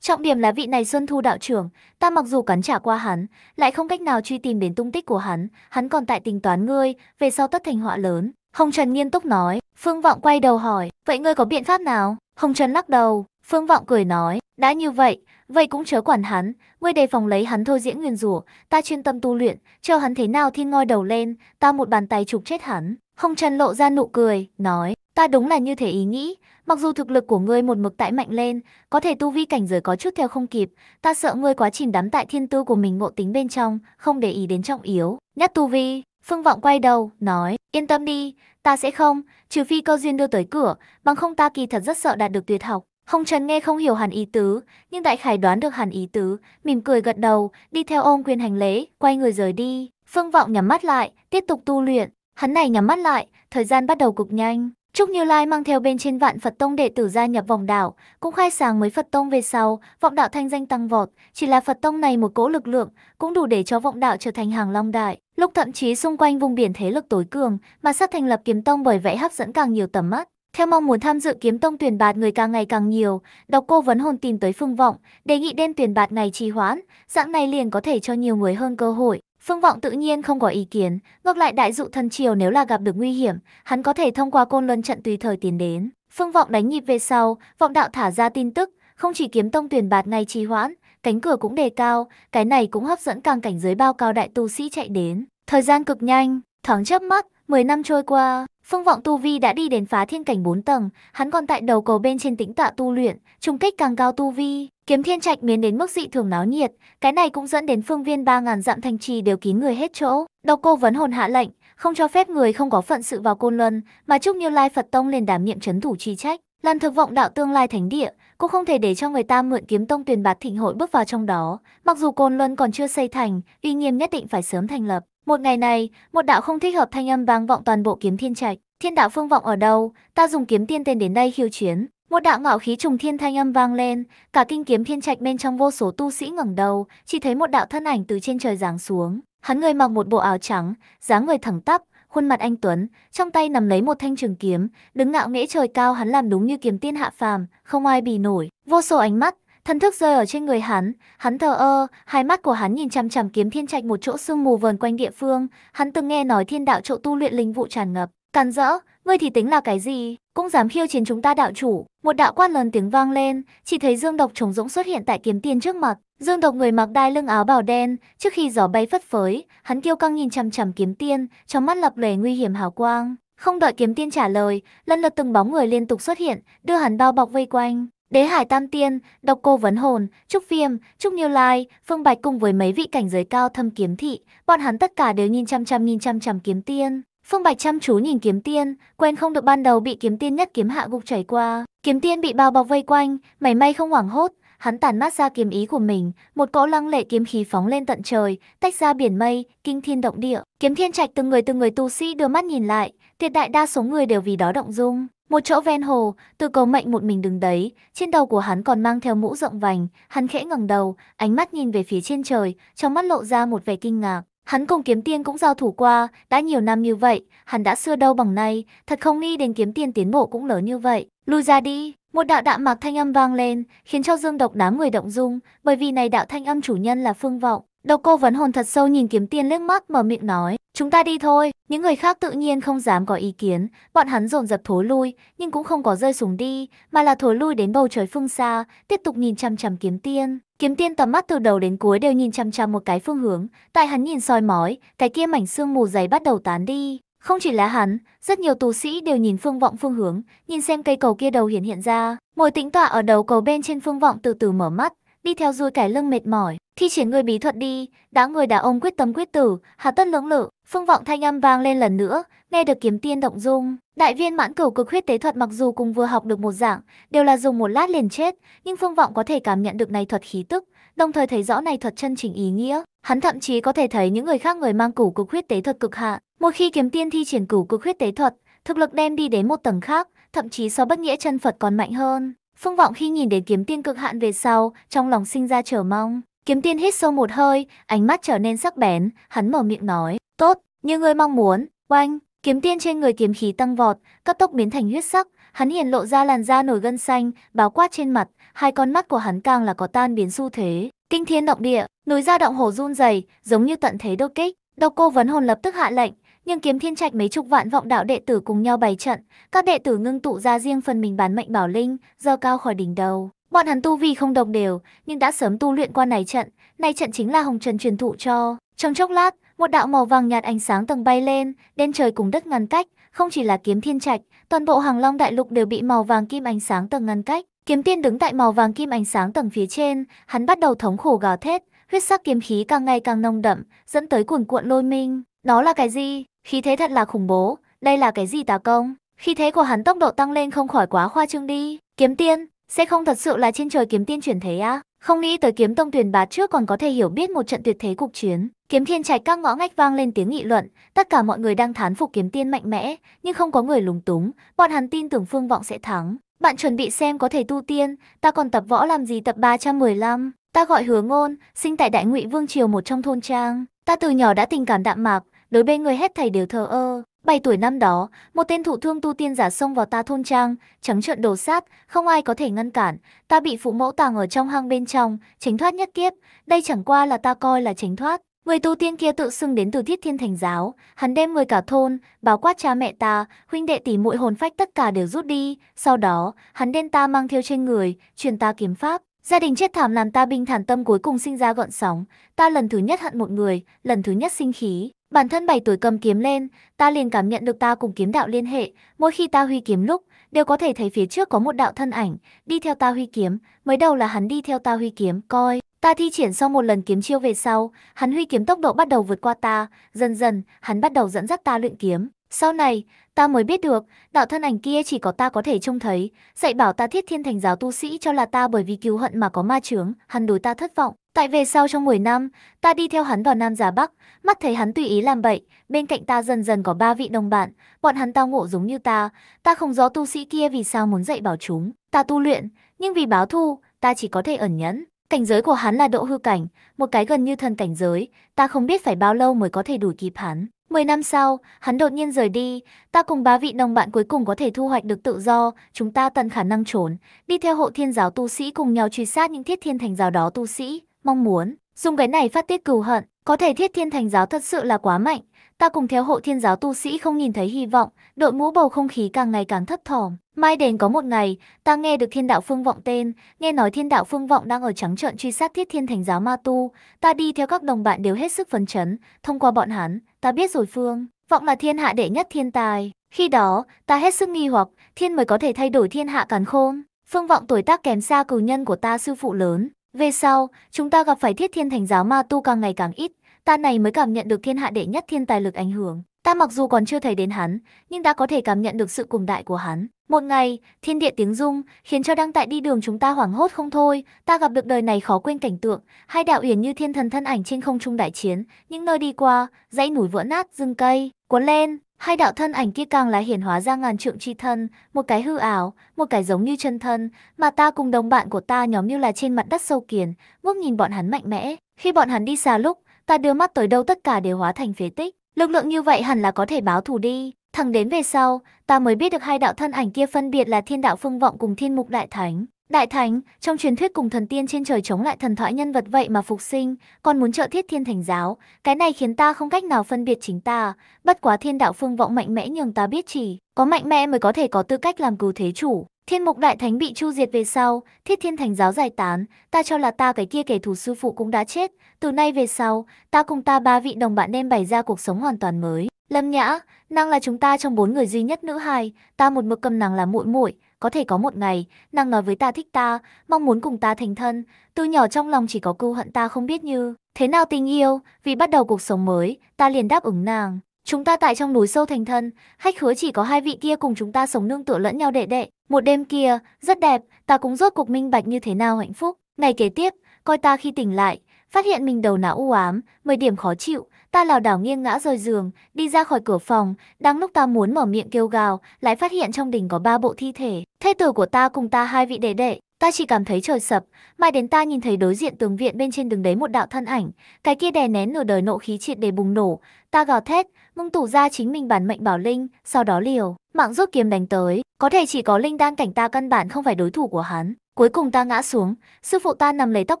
Trọng điểm là vị này Xuân Thu đạo trưởng, ta mặc dù cắn trả qua hắn, lại không cách nào truy tìm đến tung tích của hắn, hắn còn tại tính toán ngươi, về sau tất thành họa lớn. Hồng Trần nghiêm túc nói, Phương Vọng quay đầu hỏi, vậy ngươi có biện pháp nào? Hồng Trần lắc đầu, Phương Vọng cười nói, đã như vậy, vậy cũng chớ quản hắn, ngươi đề phòng lấy hắn thôi diễn nguyên rủa, ta chuyên tâm tu luyện, cho hắn thế nào thiên ngoi đầu lên, ta một bàn tay chụp chết hắn. Hồng Trần lộ ra nụ cười, nói, Ta đúng là như thế ý nghĩ, mặc dù thực lực của ngươi một mực tại mạnh lên, có thể tu vi cảnh giới có chút theo không kịp, ta sợ ngươi quá chìm đắm tại thiên tư của mình ngộ tính bên trong, không để ý đến trọng yếu. Nhất tu vi, Phương Vọng quay đầu, nói, yên tâm đi, ta sẽ không, trừ phi cơ duyên đưa tới cửa, bằng không ta kỳ thật rất sợ đạt được tuyệt học. Hồng Trần nghe không hiểu hẳn ý tứ, nhưng đại khải đoán được hẳn ý tứ, mỉm cười gật đầu, đi theo ôm quyền hành lễ, quay người rời đi. Phương Vọng nhắm mắt lại, tiếp tục tu luyện. Hắn này nhắm mắt lại, thời gian bắt đầu cực nhanh, Trúc Như Lai mang theo bên trên vạn Phật Tông đệ tử gia nhập vòng Đạo, cũng khai sáng mấy Phật Tông về sau, vọng đạo thanh danh tăng vọt, chỉ là Phật Tông này một cỗ lực lượng, cũng đủ để cho vọng đạo trở thành hàng long đại, lúc thậm chí xung quanh vùng biển thế lực tối cường, mà sắp thành lập kiếm tông bởi vậy hấp dẫn càng nhiều tầm mắt. Theo mong muốn tham dự kiếm tông tuyển bạt người càng ngày càng nhiều, đọc cô vấn hồn tìm tới phương vọng, đề nghị đem tuyển bạt ngày trì hoãn, dạng này liền có thể cho nhiều người hơn cơ hội. Phương Vọng tự nhiên không có ý kiến, ngược lại đại dụ thần triều nếu là gặp được nguy hiểm, hắn có thể thông qua côn luân trận tùy thời tiến đến. Phương Vọng đánh nhịp về sau, Vọng Đạo thả ra tin tức, không chỉ kiếm tông tuyển bạt ngay trì hoãn, cánh cửa cũng đề cao, cái này cũng hấp dẫn càng cảnh giới bao cao đại tu sĩ chạy đến. Thời gian cực nhanh, thoáng chớp mắt, 10 năm trôi qua, Phương vọng tu vi đã đi đến phá thiên cảnh 4 tầng, hắn còn tại đầu cầu bên trên tĩnh tạ tu luyện, trùng kích càng cao tu vi, kiếm thiên trạch miến đến mức dị thường náo nhiệt, cái này cũng dẫn đến phương viên 3000 dặm thành trì đều kín người hết chỗ. Độc cô vấn hồn hạ lệnh, không cho phép người không có phận sự vào Côn Luân, mà Trúc Như Lai Phật Tông lên đảm nhiệm chấn thủ chi trách. Lan thực vọng đạo tương lai thánh địa, Cô không thể để cho người ta mượn kiếm tông tuyển bạc thịnh hội bước vào trong đó. Mặc dù Côn Luân còn chưa xây thành, uy nghiêm nhất định phải sớm thành lập. Một ngày này, một đạo không thích hợp thanh âm vang vọng toàn bộ kiếm thiên trạch. Thiên đạo phương vọng ở đâu? Ta dùng kiếm tiên tên đến đây khiêu chiến. Một đạo ngạo khí trùng thiên thanh âm vang lên, cả kinh kiếm thiên trạch bên trong vô số tu sĩ ngẩng đầu, chỉ thấy một đạo thân ảnh từ trên trời giáng xuống. Hắn người mặc một bộ áo trắng, dáng người thẳng tắp, khuôn mặt anh Tuấn, trong tay nằm lấy một thanh trường kiếm, đứng ngạo nghễ trời cao hắn làm đúng như kiếm tiên hạ phàm, không ai bì nổi. Vô số ánh mắt, thần thức rơi ở trên người hắn, hắn thờ ơ, hai mắt của hắn nhìn chằm chằm kiếm thiên trạch một chỗ sương mù vờn quanh địa phương, hắn từng nghe nói thiên đạo chỗ tu luyện linh vụ tràn ngập, càn rỡ, ngươi thì tính là cái gì, cũng dám khiêu chiến chúng ta đạo chủ. Một đạo quan lớn tiếng vang lên, chỉ thấy Dương Độc trống rỗng xuất hiện tại kiếm tiên trước mặt, Dương Độc người mặc đai lưng áo bào đen, trước khi gió bay phất phới, hắn kiêu căng nhìn chằm chằm kiếm tiên, trong mắt lập lòe nguy hiểm hào quang. Không đợi kiếm tiên trả lời, lần lượt từng bóng người liên tục xuất hiện, đưa hắn bao bọc vây quanh. Đế Hải Tam Tiên, Độc Cô Vấn Hồn, Trúc Viêm, Trúc niêu Lai, Phương Bạch cùng với mấy vị cảnh giới cao thâm kiếm thị, bọn hắn tất cả đều nhìn chăm chăm nhìn chăm chăm kiếm tiên. Phương Bạch chăm chú nhìn kiếm tiên, quen không được ban đầu bị kiếm tiên nhất kiếm hạ gục chảy qua. Kiếm tiên bị bao bọc vây quanh, mảy may không hoảng hốt, hắn tàn mát ra kiếm ý của mình, một cỗ lăng lệ kiếm khí phóng lên tận trời, tách ra biển mây, kinh thiên động địa. Kiếm thiên trạch từng người từng người tu sĩ đưa mắt nhìn lại, tuyệt đại đa số người đều vì đó động dung. Một chỗ ven hồ, từ cầu mệnh một mình đứng đấy, trên đầu của hắn còn mang theo mũ rộng vành, hắn khẽ ngẩng đầu, ánh mắt nhìn về phía trên trời, trong mắt lộ ra một vẻ kinh ngạc. Hắn cùng kiếm tiên cũng giao thủ qua, đã nhiều năm như vậy, hắn đã xưa đâu bằng nay, thật không nghi đến kiếm tiên tiến bộ cũng lớn như vậy. Lui ra đi, một đạo đạm mạc thanh âm vang lên, khiến cho Dương Độc đám người động dung, bởi vì này đạo thanh âm chủ nhân là Phương Vọng. Độc cô vấn hồn thật sâu nhìn kiếm tiên liếc mắt mở miệng nói, chúng ta đi thôi. Những người khác tự nhiên không dám có ý kiến, bọn hắn dồn dập thối lui, nhưng cũng không có rơi xuống đi, mà là thối lui đến bầu trời phương xa, tiếp tục nhìn chăm chăm kiếm tiên. Kiếm tiên tầm mắt từ đầu đến cuối đều nhìn chăm chăm một cái phương hướng, tại hắn nhìn soi mói, cái kia mảnh xương mù dày bắt đầu tán đi. Không chỉ là hắn, rất nhiều tù sĩ đều nhìn phương vọng phương hướng, nhìn xem cây cầu kia đầu hiển hiện ra. Ngồi tĩnh tọa ở đầu cầu bên trên phương vọng từ từ mở mắt, đi theo duỗi cái lưng mệt mỏi, thi triển người bí thuật đi, đã người đàn ông quyết tâm quyết tử, hà tất lưỡng lự. Phương vọng thanh âm vang lên lần nữa, nghe được kiếm tiên động dung. Đại viên mãn cửu cực huyết tế thuật mặc dù cùng vừa học được một dạng đều là dùng một lát liền chết, nhưng Phương Vọng có thể cảm nhận được này thuật khí tức, đồng thời thấy rõ này thuật chân chỉnh ý nghĩa. Hắn thậm chí có thể thấy những người khác người mang cửu cực huyết tế thuật cực hạ. Một khi kiếm tiên thi triển cửu cực huyết tế thuật, thực lực đem đi đến một tầng khác, thậm chí so bất nghĩa chân Phật còn mạnh hơn. Phương Vọng khi nhìn đến kiếm tiên cực hạn về sau, trong lòng sinh ra chờ mong. Kiếm tiên hít sâu một hơi, ánh mắt trở nên sắc bén, hắn mở miệng nói, tốt, như ngươi mong muốn, oanh, Kiếm tiên trên người kiếm khí tăng vọt, cấp tốc biến thành huyết sắc, hắn hiển lộ ra làn da nổi gân xanh, báo quát trên mặt, hai con mắt của hắn càng là có tan biến xu thế. Kinh thiên động địa, núi ra động hồ run dày, giống như tận thế đột kích. Độc cô vấn hồn lập tức hạ lệnh, nhưng kiếm thiên trạch mấy chục vạn vọng đạo đệ tử cùng nhau bày trận, các đệ tử ngưng tụ ra riêng phần mình bán mệnh bảo linh, giơ cao khỏi đỉnh đầu. Bọn hắn tu vi không đồng đều, nhưng đã sớm tu luyện qua này trận, này trận chính là Hồng Trần truyền thụ cho. Trong chốc lát, một đạo màu vàng nhạt ánh sáng tầng bay lên, đen trời cùng đất ngăn cách, không chỉ là kiếm thiên trạch, toàn bộ Hàng Long đại lục đều bị màu vàng kim ánh sáng tầng ngăn cách. Kiếm tiên đứng tại màu vàng kim ánh sáng tầng phía trên, hắn bắt đầu thống khổ gào thét, huyết sắc kiếm khí càng ngày càng nồng đậm, dẫn tới cuồn cuộn lôi minh. Đó là cái gì? Khí thế thật là khủng bố, đây là cái gì tà công? Khí thế của hắn tốc độ tăng lên không khỏi quá khoa trương đi. Kiếm tiên, sẽ không thật sự là trên trời kiếm tiên chuyển thế á? À? Không nghĩ tới kiếm tông tuyển bá trước còn có thể hiểu biết một trận tuyệt thế cục chiến. Kiếm thiên trạch các ngõ ngách vang lên tiếng nghị luận, tất cả mọi người đang thán phục kiếm tiên mạnh mẽ, nhưng không có người lúng túng, bọn hắn tin tưởng phương vọng sẽ thắng. Bạn chuẩn bị xem có thể tu tiên, ta còn tập võ làm gì tập 315, ta gọi hứa ngôn, sinh tại đại ngụy vương triều một trong thôn trang, ta từ nhỏ đã tình cảm đạm mạc, đối bên người hết thầy đều thờ ơ. 7 tuổi năm đó, một tên thụ thương tu tiên giả xông vào ta thôn trang, trắng trợn đồ sát, không ai có thể ngăn cản. Ta bị phụ mẫu tàng ở trong hang bên trong, tránh thoát nhất kiếp. Đây chẳng qua là ta coi là tránh thoát, Người tu tiên kia tự xưng đến từ thiết thiên thành giáo, hắn đem người cả thôn, báo quát cha mẹ ta, huynh đệ tỷ muội hồn phách tất cả đều rút đi, sau đó, hắn đem ta mang theo trên người, truyền ta kiếm pháp. Gia đình chết thảm làm ta bình thản tâm cuối cùng sinh ra gọn sóng, ta lần thứ nhất hận một người, lần thứ nhất sinh khí. Bản thân 7 tuổi cầm kiếm lên, ta liền cảm nhận được ta cùng kiếm đạo liên hệ, mỗi khi ta huy kiếm lúc, đều có thể thấy phía trước có một đạo thân ảnh, đi theo ta huy kiếm, mới đầu là hắn đi theo ta huy kiếm, coi Ta thi triển sau một lần kiếm chiêu về sau, hắn huy kiếm tốc độ bắt đầu vượt qua ta, dần dần, hắn bắt đầu dẫn dắt ta luyện kiếm. Sau này, ta mới biết được, đạo thân ảnh kia chỉ có ta có thể trông thấy, dạy bảo ta thiết thiên thành giáo tu sĩ cho là ta bởi vì cứu hận mà có ma chướng, hắn đối ta thất vọng. Tại về sau trong 10 năm, ta đi theo hắn vào Nam Giá Bắc, mắt thấy hắn tùy ý làm bậy, bên cạnh ta dần dần có ba vị đồng bạn, bọn hắn tao ngộ giống như ta, ta không rõ tu sĩ kia vì sao muốn dạy bảo chúng, ta tu luyện, nhưng vì báo thù, ta chỉ có thể ẩn nhẫn. Cảnh giới của hắn là độ hư cảnh, một cái gần như thần cảnh giới, ta không biết phải bao lâu mới có thể đuổi kịp hắn. Mười năm sau, hắn đột nhiên rời đi, ta cùng ba vị đồng bạn cuối cùng có thể thu hoạch được tự do, chúng ta tận khả năng trốn, đi theo hộ thiên giáo tu sĩ cùng nhau truy sát những thiết thiên thành giáo đó tu sĩ, mong muốn, dùng cái này phát tiết cừu hận, có thể thiết thiên thành giáo thật sự là quá mạnh, ta cùng theo hộ thiên giáo tu sĩ không nhìn thấy hy vọng, đội mũ bầu không khí càng ngày càng thấp thỏm. Mai đến có một ngày, ta nghe được thiên đạo phương vọng tên, nghe nói thiên đạo phương vọng đang ở trắng trợn truy sát thiết thiên thành giáo ma tu. Ta đi theo các đồng bạn đều hết sức phấn chấn, thông qua bọn hắn, ta biết rồi phương. Vọng là thiên hạ đệ nhất thiên tài. Khi đó, ta hết sức nghi hoặc, thiên mới có thể thay đổi thiên hạ càn khôn. Phương vọng tuổi tác kém xa cử nhân của ta sư phụ lớn. Về sau, chúng ta gặp phải thiết thiên thành giáo ma tu càng ngày càng ít, ta này mới cảm nhận được thiên hạ đệ nhất thiên tài lực ảnh hưởng. Ta mặc dù còn chưa thấy đến hắn, nhưng đã có thể cảm nhận được sự cùng đại của hắn. Một ngày, thiên địa tiếng rung, khiến cho đang tại đi đường chúng ta hoảng hốt không thôi, ta gặp được đời này khó quên cảnh tượng, hai đạo uyển như thiên thần thân ảnh trên không trung đại chiến, những nơi đi qua, dãy núi vỡ nát, rừng cây, cuốn lên, hai đạo thân ảnh kia càng là hiển hóa ra ngàn trượng chi thân, một cái hư ảo, một cái giống như chân thân, mà ta cùng đồng bạn của ta nhóm như là trên mặt đất sâu kiền, ngước nhìn bọn hắn mạnh mẽ. Khi bọn hắn đi xa lúc, ta đưa mắt tới đâu tất cả đều hóa thành phế tích. Lực lượng như vậy hẳn là có thể báo thù đi. Thẳng đến về sau, ta mới biết được hai đạo thân ảnh kia phân biệt là thiên đạo phương vọng cùng thiên mục đại thánh. Đại thánh, trong truyền thuyết cùng thần tiên trên trời chống lại thần thoại nhân vật vậy mà phục sinh, còn muốn trợ thiết thiên thành giáo, cái này khiến ta không cách nào phân biệt chính ta, bất quá thiên đạo phương vọng mạnh mẽ nhường ta biết chỉ, có mạnh mẽ mới có thể có tư cách làm cứu thế chủ. Thiên mục đại thánh bị chu diệt về sau, thiết thiên thành giáo giải tán, ta cho là ta cái kia kẻ thù sư phụ cũng đã chết, từ nay về sau, ta cùng ta ba vị đồng bạn đem bày ra cuộc sống hoàn toàn mới. Lâm Nhã, nàng là chúng ta trong bốn người duy nhất nữ hài, ta một mực cầm nàng là muội muội, có thể có một ngày, nàng nói với ta thích ta, mong muốn cùng ta thành thân, từ nhỏ trong lòng chỉ có cưu hận ta không biết như thế nào tình yêu, vì bắt đầu cuộc sống mới, ta liền đáp ứng nàng. Chúng ta tại trong núi sâu thành thân, khách khứa chỉ có hai vị kia cùng chúng ta sống nương tựa lẫn nhau đệ đệ. Một đêm kia, rất đẹp, ta cũng rốt cuộc minh bạch như thế nào hạnh phúc. Ngày kế tiếp, coi ta khi tỉnh lại, phát hiện mình đầu não u ám, mười điểm khó chịu, ta lảo đảo nghiêng ngã rời giường, đi ra khỏi cửa phòng, đang lúc ta muốn mở miệng kêu gào, lại phát hiện trong đình có ba bộ thi thể, thê tử của ta cùng ta hai vị đệ đệ. Ta chỉ cảm thấy trời sập, mai đến ta nhìn thấy đối diện tường viện bên trên đường đấy một đạo thân ảnh, cái kia đè nén nửa đời nộ khí triệt để bùng nổ, ta gào thét, ngưng tụ ra chính mình bản mệnh bảo linh, sau đó liều, mạng rút kiếm đánh tới, có thể chỉ có linh đan cảnh ta căn bản không phải đối thủ của hắn. Cuối cùng ta ngã xuống, sư phụ ta nằm lấy tóc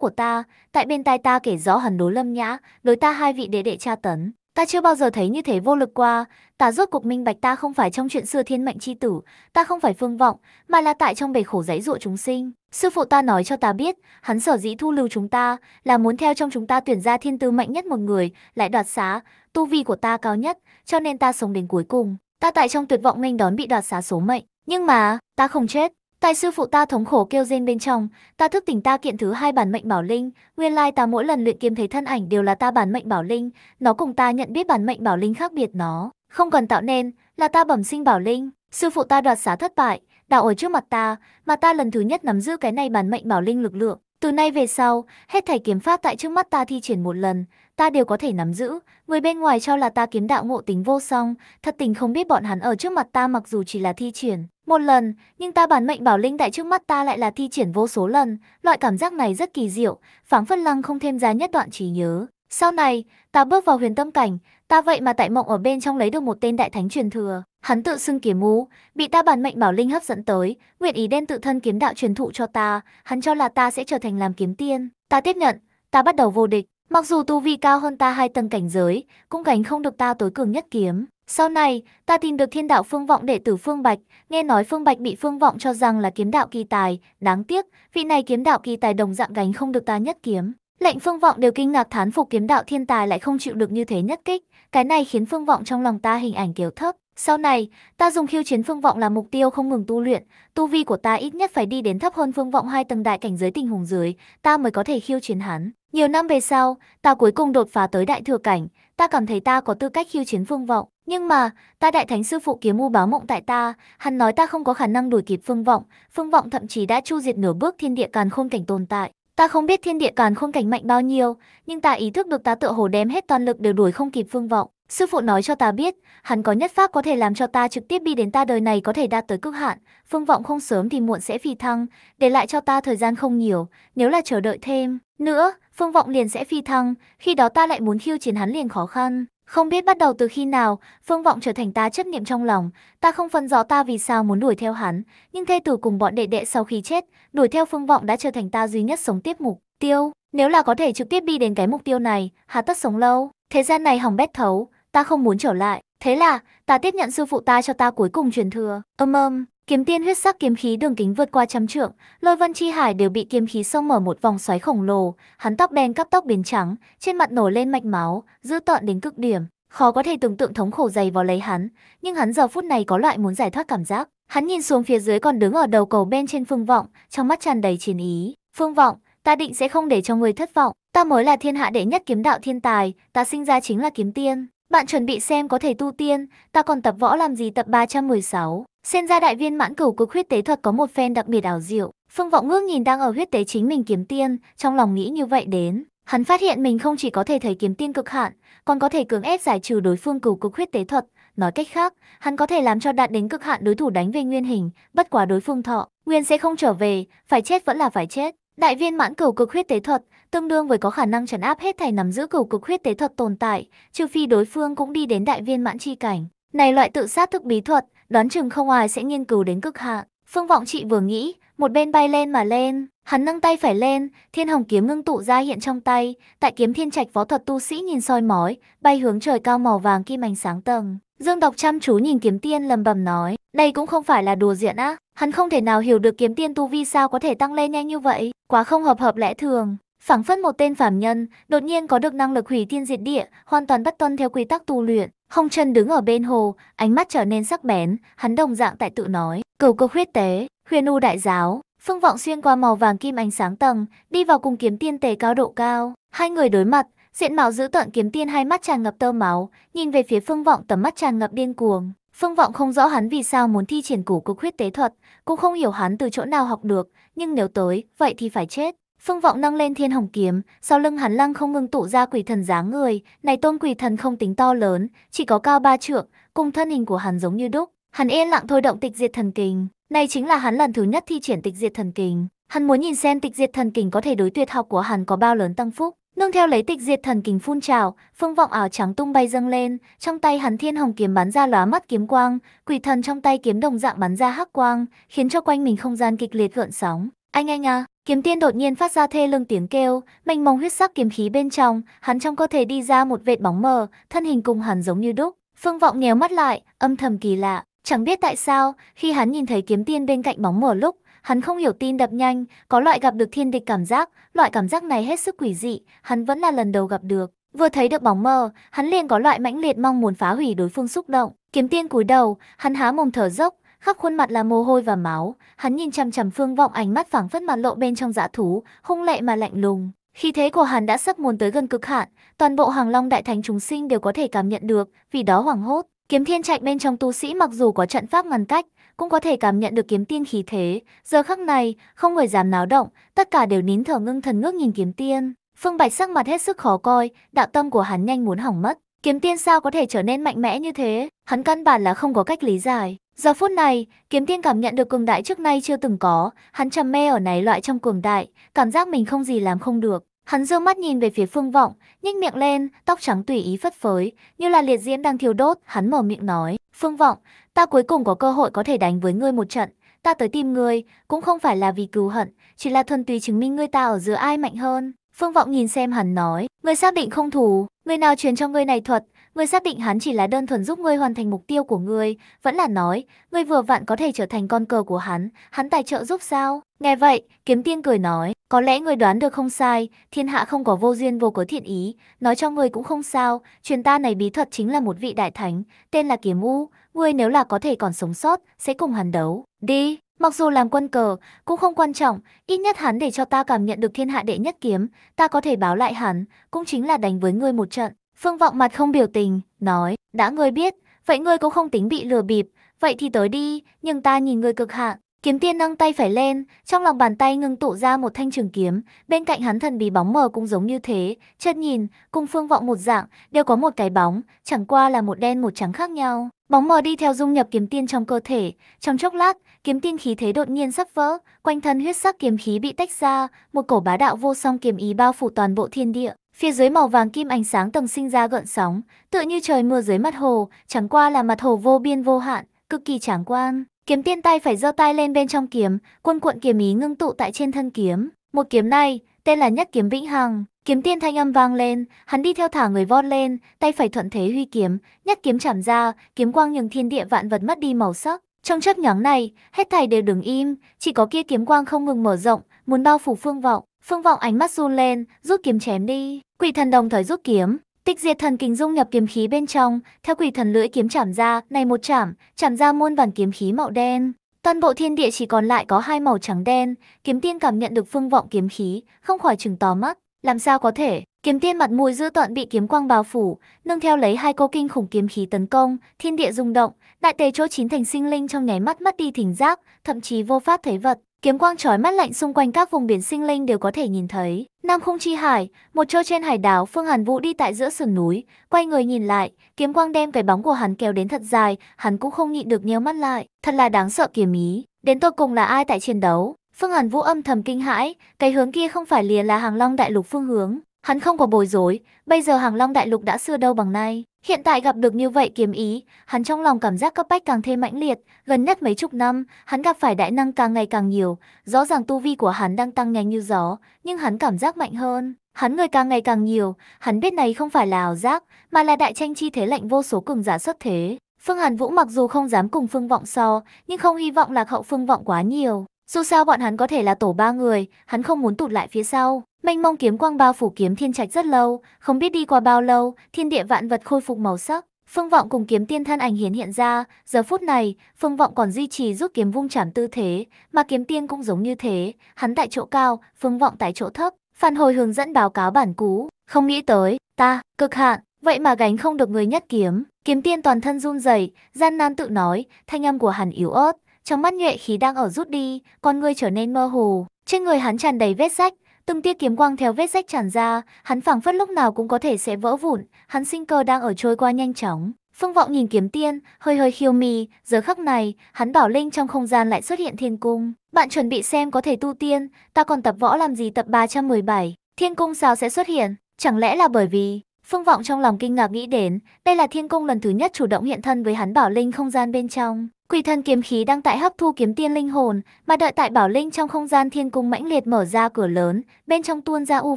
của ta, tại bên tai ta kể rõ hắn đối lâm nhã, đối ta hai vị đệ đệ cha tấn. Ta chưa bao giờ thấy như thế vô lực qua, ta rốt cuộc minh bạch ta không phải trong chuyện xưa thiên mệnh chi tử, ta không phải phương vọng, mà là tại trong bể khổ giấy dụa chúng sinh. Sư phụ ta nói cho ta biết, hắn sở dĩ thu lưu chúng ta, là muốn theo trong chúng ta tuyển ra thiên tư mạnh nhất một người, lại đoạt xá, tu vi của ta cao nhất, cho nên ta sống đến cuối cùng. Ta tại trong tuyệt vọng nghênh đón bị đoạt xá số mệnh, nhưng mà, ta không chết. Tại sư phụ ta thống khổ kêu rên bên trong, ta thức tỉnh ta kiện thứ hai bản mệnh bảo linh, nguyên lai ta mỗi lần luyện kiếm thấy thân ảnh đều là ta bản mệnh bảo linh, nó cùng ta nhận biết bản mệnh bảo linh khác biệt nó, không cần tạo nên, là ta bẩm sinh bảo linh, sư phụ ta đoạt xá thất bại, đảo ở trước mặt ta, mà ta lần thứ nhất nắm giữ cái này bản mệnh bảo linh lực lượng, từ nay về sau, hết thảy kiếm pháp tại trước mắt ta thi triển một lần, ta đều có thể nắm giữ. Người bên ngoài cho là ta kiếm đạo ngộ tính vô song, thật tình không biết bọn hắn ở trước mặt ta mặc dù chỉ là thi triển một lần, nhưng ta bản mệnh bảo linh tại trước mắt ta lại là thi triển vô số lần. Loại cảm giác này rất kỳ diệu, phảng phất lăng không thêm giá nhất đoạn trí nhớ. Sau này, ta bước vào huyền tâm cảnh, ta vậy mà tại mộng ở bên trong lấy được một tên đại thánh truyền thừa. Hắn tự xưng kiếm ngũ, bị ta bản mệnh bảo linh hấp dẫn tới, nguyện ý đem tự thân kiếm đạo truyền thụ cho ta, hắn cho là ta sẽ trở thành làm kiếm tiên. Ta tiếp nhận, ta bắt đầu vô địch, mặc dù tu vi cao hơn ta hai tầng cảnh giới, cũng gánh không được ta tối cường nhất kiếm. Sau này, ta tìm được thiên đạo phương vọng đệ tử Phương Bạch, nghe nói Phương Bạch bị Phương vọng cho rằng là kiếm đạo kỳ tài, đáng tiếc, vị này kiếm đạo kỳ tài đồng dạng gánh không được ta nhất kiếm. Lệnh Phương Vọng đều kinh ngạc thán phục kiếm đạo thiên tài lại không chịu được như thế nhất kích, cái này khiến Phương Vọng trong lòng ta hình ảnh kiều thấp, sau này, ta dùng khiêu chiến phương vọng là mục tiêu không ngừng tu luyện, tu vi của ta ít nhất phải đi đến thấp hơn phương vọng hai tầng đại cảnh giới tình hùng dưới, ta mới có thể khiêu chiến hắn. Nhiều năm về sau, ta cuối cùng đột phá tới đại thừa cảnh, ta cảm thấy ta có tư cách khiêu chiến phương vọng. Nhưng mà, ta đại thánh sư phụ kiếm u báo mộng tại ta, hắn nói ta không có khả năng đuổi kịp phương vọng, phương vọng thậm chí đã chu diệt nửa bước thiên địa càn khôn cảnh tồn tại. Ta không biết thiên địa càn khôn cảnh mạnh bao nhiêu, nhưng ta ý thức được ta tựa hồ đem hết toàn lực đều đuổi không kịp phương vọng. Sư phụ nói cho ta biết, hắn có nhất pháp có thể làm cho ta trực tiếp đi đến ta đời này có thể đạt tới cực hạn, phương vọng không sớm thì muộn sẽ phi thăng, để lại cho ta thời gian không nhiều, nếu là chờ đợi thêm nữa, phương vọng liền sẽ phi thăng, khi đó ta lại muốn khiêu chiến hắn liền khó khăn. Không biết bắt đầu từ khi nào, phương vọng trở thành ta chấp niệm trong lòng, ta không phân rõ ta vì sao muốn đuổi theo hắn, nhưng thê tử cùng bọn đệ đệ sau khi chết, đuổi theo phương vọng đã trở thành ta duy nhất sống tiếp mục tiêu. Nếu là có thể trực tiếp đi đến cái mục tiêu này, hà tất sống lâu. Thế gian này hỏng bét thấu, ta không muốn trở lại. Thế là, ta tiếp nhận sư phụ ta cho ta cuối cùng truyền thừa. Âm âm, kiếm tiên huyết sắc kiếm khí đường kính vượt qua trăm trượng, lôi vân chi hải đều bị kiếm khí xông mở một vòng xoáy khổng lồ, hắn tóc đen cắp tóc biến trắng, trên mặt nổi lên mạch máu, dữ tợn đến cực điểm. Khó có thể tưởng tượng thống khổ dày vào lấy hắn, nhưng hắn giờ phút này có loại muốn giải thoát cảm giác. Hắn nhìn xuống phía dưới còn đứng ở đầu cầu bên trên Phương Vọng, trong mắt tràn đầy chiến ý. Phương Vọng, ta định sẽ không để cho người thất vọng. Ta mới là thiên hạ đệ nhất kiếm đạo thiên tài, ta sinh ra chính là kiếm tiên. Bạn chuẩn bị xem có thể tu tiên, ta còn tập võ làm gì tập 316. Xen ra đại viên mãn cửu cực huyết tế thuật có một phen đặc biệt ảo diệu. Phương Vọng ngước nhìn đang ở huyết tế chính mình kiếm tiên, trong lòng nghĩ như vậy đến. Hắn phát hiện mình không chỉ có thể thấy kiếm tiên cực hạn, còn có thể cưỡng ép giải trừ đối phương cửu cực huyết tế thuật. Nói cách khác, hắn có thể làm cho đạt đến cực hạn đối thủ đánh về nguyên hình, bất quá đối phương thọ, nguyên sẽ không trở về, phải chết vẫn là phải chết. Đại viên mãn cửu cực huyết tế thuật, tương đương với có khả năng trấn áp hết thảy nắm giữ cửu cực huyết tế thuật tồn tại, trừ phi đối phương cũng đi đến đại viên mãn chi cảnh. Này loại tự sát thức bí thuật, đoán chừng không ai sẽ nghiên cứu đến cực hạn. Phương Vọng Trị vừa nghĩ, một bên bay lên mà lên, hắn nâng tay phải lên, thiên hồng kiếm ngưng tụ ra hiện trong tay, tại kiếm thiên trạch võ thuật tu sĩ nhìn soi mói, bay hướng trời cao màu vàng kim ánh sáng tầng. Dương Độc chăm chú nhìn kiếm tiên lầm bầm nói, đây cũng không phải là đùa diện á, hắn không thể nào hiểu được kiếm tiên tu vi sao có thể tăng lên nhanh như vậy, quá không hợp hợp lẽ thường phảng phất một tên phàm nhân, đột nhiên có được năng lực hủy thiên diệt địa, hoàn toàn bất tuân theo quy tắc tu luyện. Không chân đứng ở bên hồ, ánh mắt trở nên sắc bén, hắn đồng dạng tại tự nói, cầu cơ huyết tế, huyền u đại giáo, phương vọng xuyên qua màu vàng kim ánh sáng tầng, đi vào cùng kiếm tiên tề cao độ cao. Hai người đối mặt, diện mạo giữ tận kiếm tiên hai mắt tràn ngập tơ máu, nhìn về phía phương vọng tầm mắt tràn ngập điên cuồng. Phương Vọng không rõ hắn vì sao muốn thi triển củ cực huyết tế thuật, cũng không hiểu hắn từ chỗ nào học được, nhưng nếu tới, vậy thì phải chết. Phương Vọng nâng lên thiên hồng kiếm, sau lưng hắn lăng không ngừng tụ ra quỷ thần dáng người, này tôn quỷ thần không tính to lớn, chỉ có cao ba trượng, cùng thân hình của hắn giống như đúc. Hắn yên lặng thôi động tịch diệt thần kình, này chính là hắn lần thứ nhất thi triển tịch diệt thần kình. Hắn muốn nhìn xem tịch diệt thần kình có thể đối tuyệt học của hắn có bao lớn tăng phúc. Nương theo lấy tịch diệt thần kình phun trào, phương vọng ảo trắng tung bay dâng lên, trong tay hắn thiên hồng kiếm bắn ra lóa mắt kiếm quang, quỷ thần trong tay kiếm đồng dạng bắn ra hắc quang, khiến cho quanh mình không gian kịch liệt gợn sóng. Anh anh à, Kiếm tiên đột nhiên phát ra thê lương tiếng kêu, mênh mông huyết sắc kiếm khí bên trong, hắn trong cơ thể đi ra một vệt bóng mờ, thân hình cùng hắn giống như đúc. Phương Vọng nhéo mắt lại, âm thầm kỳ lạ, chẳng biết tại sao, khi hắn nhìn thấy kiếm tiên bên cạnh bóng mờ lúc, hắn không hiểu tin đập nhanh, có loại gặp được thiên địch cảm giác, loại cảm giác này hết sức quỷ dị, hắn vẫn là lần đầu gặp được. Vừa thấy được bóng mờ, hắn liền có loại mãnh liệt mong muốn phá hủy đối phương xúc động. Kiếm tiên cúi đầu, hắn há mồm thở dốc, khắp khuôn mặt là mồ hôi và máu, hắn nhìn chằm chằm Phương Vọng ánh mắt phảng phất mặt lộ bên trong dã thú, hung lệ mà lạnh lùng. Khi thế của hắn đã sắp muốn tới gần cực hạn, toàn bộ hoàng Long đại thánh chúng sinh đều có thể cảm nhận được, vì đó hoảng hốt. Kiếm thiên trạch bên trong tu sĩ mặc dù có trận pháp ngăn cách, cũng có thể cảm nhận được kiếm tiên khí thế, giờ khắc này, không người dám náo động, tất cả đều nín thở ngưng thần ngước nhìn kiếm tiên. Phương Bạch sắc mặt hết sức khó coi, đạo tâm của hắn nhanh muốn hỏng mất. Kiếm tiên sao có thể trở nên mạnh mẽ như thế, hắn căn bản là không có cách lý giải. Giờ phút này, kiếm tiên cảm nhận được cường đại trước nay chưa từng có, hắn trầm mê ở này loại trong cường đại, cảm giác mình không gì làm không được. Hắn dương mắt nhìn về phía phương vọng, nhếch miệng lên, tóc trắng tùy ý phất phới, như là liệt diễm đang thiêu đốt, hắn mở miệng nói, phương vọng, ta cuối cùng có cơ hội có thể đánh với ngươi một trận, ta tới tìm ngươi, cũng không phải là vì cứu hận, chỉ là thuần túy chứng minh ngươi ta ở giữa ai mạnh hơn. Phương vọng nhìn xem hắn nói, ngươi xác định không thù, người nào truyền cho ngươi này thuật, Ngươi xác định hắn chỉ là đơn thuần giúp ngươi hoàn thành mục tiêu của ngươi, vẫn là nói, ngươi vừa vặn có thể trở thành con cờ của hắn, hắn tài trợ giúp sao? Nghe vậy, kiếm tiên cười nói, có lẽ ngươi đoán được không sai, thiên hạ không có vô duyên vô cớ thiện ý, nói cho ngươi cũng không sao, truyền ta này bí thuật chính là một vị đại thánh, tên là kiếm u, ngươi nếu là có thể còn sống sót, sẽ cùng hắn đấu, đi. Mặc dù làm quân cờ, cũng không quan trọng, ít nhất hắn để cho ta cảm nhận được thiên hạ đệ nhất kiếm, ta có thể báo lại hắn, cũng chính là đánh với ngươi một trận. Phương Vọng mặt không biểu tình, nói, đã ngươi biết, vậy ngươi cũng không tính bị lừa bịp, vậy thì tới đi, nhưng ta nhìn ngươi cực hạn. Kiếm tiên nâng tay phải lên, trong lòng bàn tay ngưng tụ ra một thanh trường kiếm, bên cạnh hắn thần bí bóng mờ cũng giống như thế, chợt nhìn, cùng phương vọng một dạng, đều có một cái bóng, chẳng qua là một đen một trắng khác nhau. Bóng mờ đi theo dung nhập kiếm tiên trong cơ thể, trong chốc lát, kiếm tiên khí thế đột nhiên sắp vỡ, quanh thân huyết sắc kiếm khí bị tách ra, một cổ bá đạo vô song kiếm ý bao phủ toàn bộ thiên địa. Phía dưới màu vàng kim ánh sáng tầng sinh ra gợn sóng, tựa như trời mưa dưới mặt hồ, chẳng qua là mặt hồ vô biên vô hạn, cực kỳ tráng quan. Kiếm tiên tay phải giơ tay lên bên trong kiếm, cuồn cuộn kiếm ý ngưng tụ tại trên thân kiếm. Một kiếm này, tên là Nhất kiếm vĩnh hằng. Kiếm tiên thanh âm vang lên, hắn đi theo thả người vọt lên, tay phải thuận thế huy kiếm, nhất kiếm chạm ra, kiếm quang nhường thiên địa vạn vật mất đi màu sắc. Trong chớp nhoáng này, hết thảy đều đứng im, chỉ có kia kiếm quang không ngừng mở rộng, muốn bao phủ phương vọng. Phương Vọng ánh mắt run lên, rút kiếm chém đi. Quỷ thần đồng thời rút kiếm, Tích diệt thần kính dung nhập kiếm khí bên trong, theo quỷ thần lưỡi kiếm chạm ra, này một chạm, chạm ra muôn vàn kiếm khí màu đen. Toàn bộ thiên địa chỉ còn lại có hai màu trắng đen, kiếm tiên cảm nhận được phương vọng kiếm khí, không khỏi chừng tò mắt, làm sao có thể? Kiếm tiên mặt mũi dữ tợn bị kiếm quang bao phủ, nâng theo lấy hai cô kinh khủng kiếm khí tấn công, thiên địa rung động, đại tề chỗ chín thành sinh linh trong nháy mắt mất đi thỉnh giác, thậm chí vô pháp thấy vật, kiếm quang trói mắt lạnh xung quanh các vùng biển sinh linh đều có thể nhìn thấy. Nam Khung Chi Hải, một chỗ trên hải đảo Phương Hàn Vũ đi tại giữa sườn núi, quay người nhìn lại, kiếm quang đem cái bóng của hắn kéo đến thật dài, hắn cũng không nhịn được nheo mắt lại, thật là đáng sợ kiềm ý, đến tột cùng là ai tại chiến đấu. Phương Hàn Vũ âm thầm kinh hãi, cái hướng kia không phải liền là Hàng Long Đại Lục phương hướng, hắn không có bồi rối, bây giờ Hàng Long Đại Lục đã xưa đâu bằng nay, Hiện tại gặp được như vậy kiếm ý, hắn trong lòng cảm giác cấp bách càng thêm mãnh liệt, gần nhất mấy chục năm, hắn gặp phải đại năng càng ngày càng nhiều, rõ ràng tu vi của hắn đang tăng nhanh như gió, nhưng hắn cảm giác mạnh hơn. Hắn người càng ngày càng nhiều, hắn biết này không phải là ảo giác, mà là đại tranh chi thế lệnh vô số cường giả xuất thế. Phương Hàn Vũ mặc dù không dám cùng Phương Vọng so, nhưng không hy vọng lạc hậu Phương Vọng quá nhiều. Dù sao bọn hắn có thể là tổ ba người, hắn không muốn tụt lại phía sau. Mênh mông kiếm quang bao phủ kiếm thiên trạch rất lâu, không biết đi qua bao lâu, thiên địa vạn vật khôi phục màu sắc. Phương Vọng cùng kiếm tiên thân ảnh hiển hiện ra, giờ phút này, Phương Vọng còn duy trì rút kiếm vung chảm tư thế, mà kiếm tiên cũng giống như thế, hắn tại chỗ cao, Phương Vọng tại chỗ thấp. Phản hồi hướng dẫn báo cáo bản cú, không nghĩ tới, ta, cực hạn, vậy mà gánh không được người nhất kiếm. Kiếm tiên toàn thân run rẩy, gian nan tự nói, thanh âm của hắn yếu ớt, trong mắt nhuệ khí đang ở rút đi, con người trở nên mơ hồ. Trên người hắn tràn đầy vết rách, Từng tia kiếm quang theo vết rách tràn ra, hắn phảng phất lúc nào cũng có thể sẽ vỡ vụn, hắn sinh cơ đang ở trôi qua nhanh chóng. Phương Vọng nhìn kiếm tiên, hơi hơi khiêu mì, giờ khắc này, hắn bảo linh trong không gian lại xuất hiện thiên cung. Bạn chuẩn bị xem có thể tu tiên, ta còn tập võ làm gì tập 317, thiên cung sao sẽ xuất hiện, chẳng lẽ là bởi vì... Phương Vọng trong lòng kinh ngạc nghĩ đến, đây là thiên cung lần thứ nhất chủ động hiện thân với hắn bảo linh không gian bên trong. Quỷ thần kiếm khí đang tại hấp thu kiếm tiên linh hồn, mà đợi tại bảo linh trong không gian thiên cung mãnh liệt mở ra cửa lớn, bên trong tuôn ra u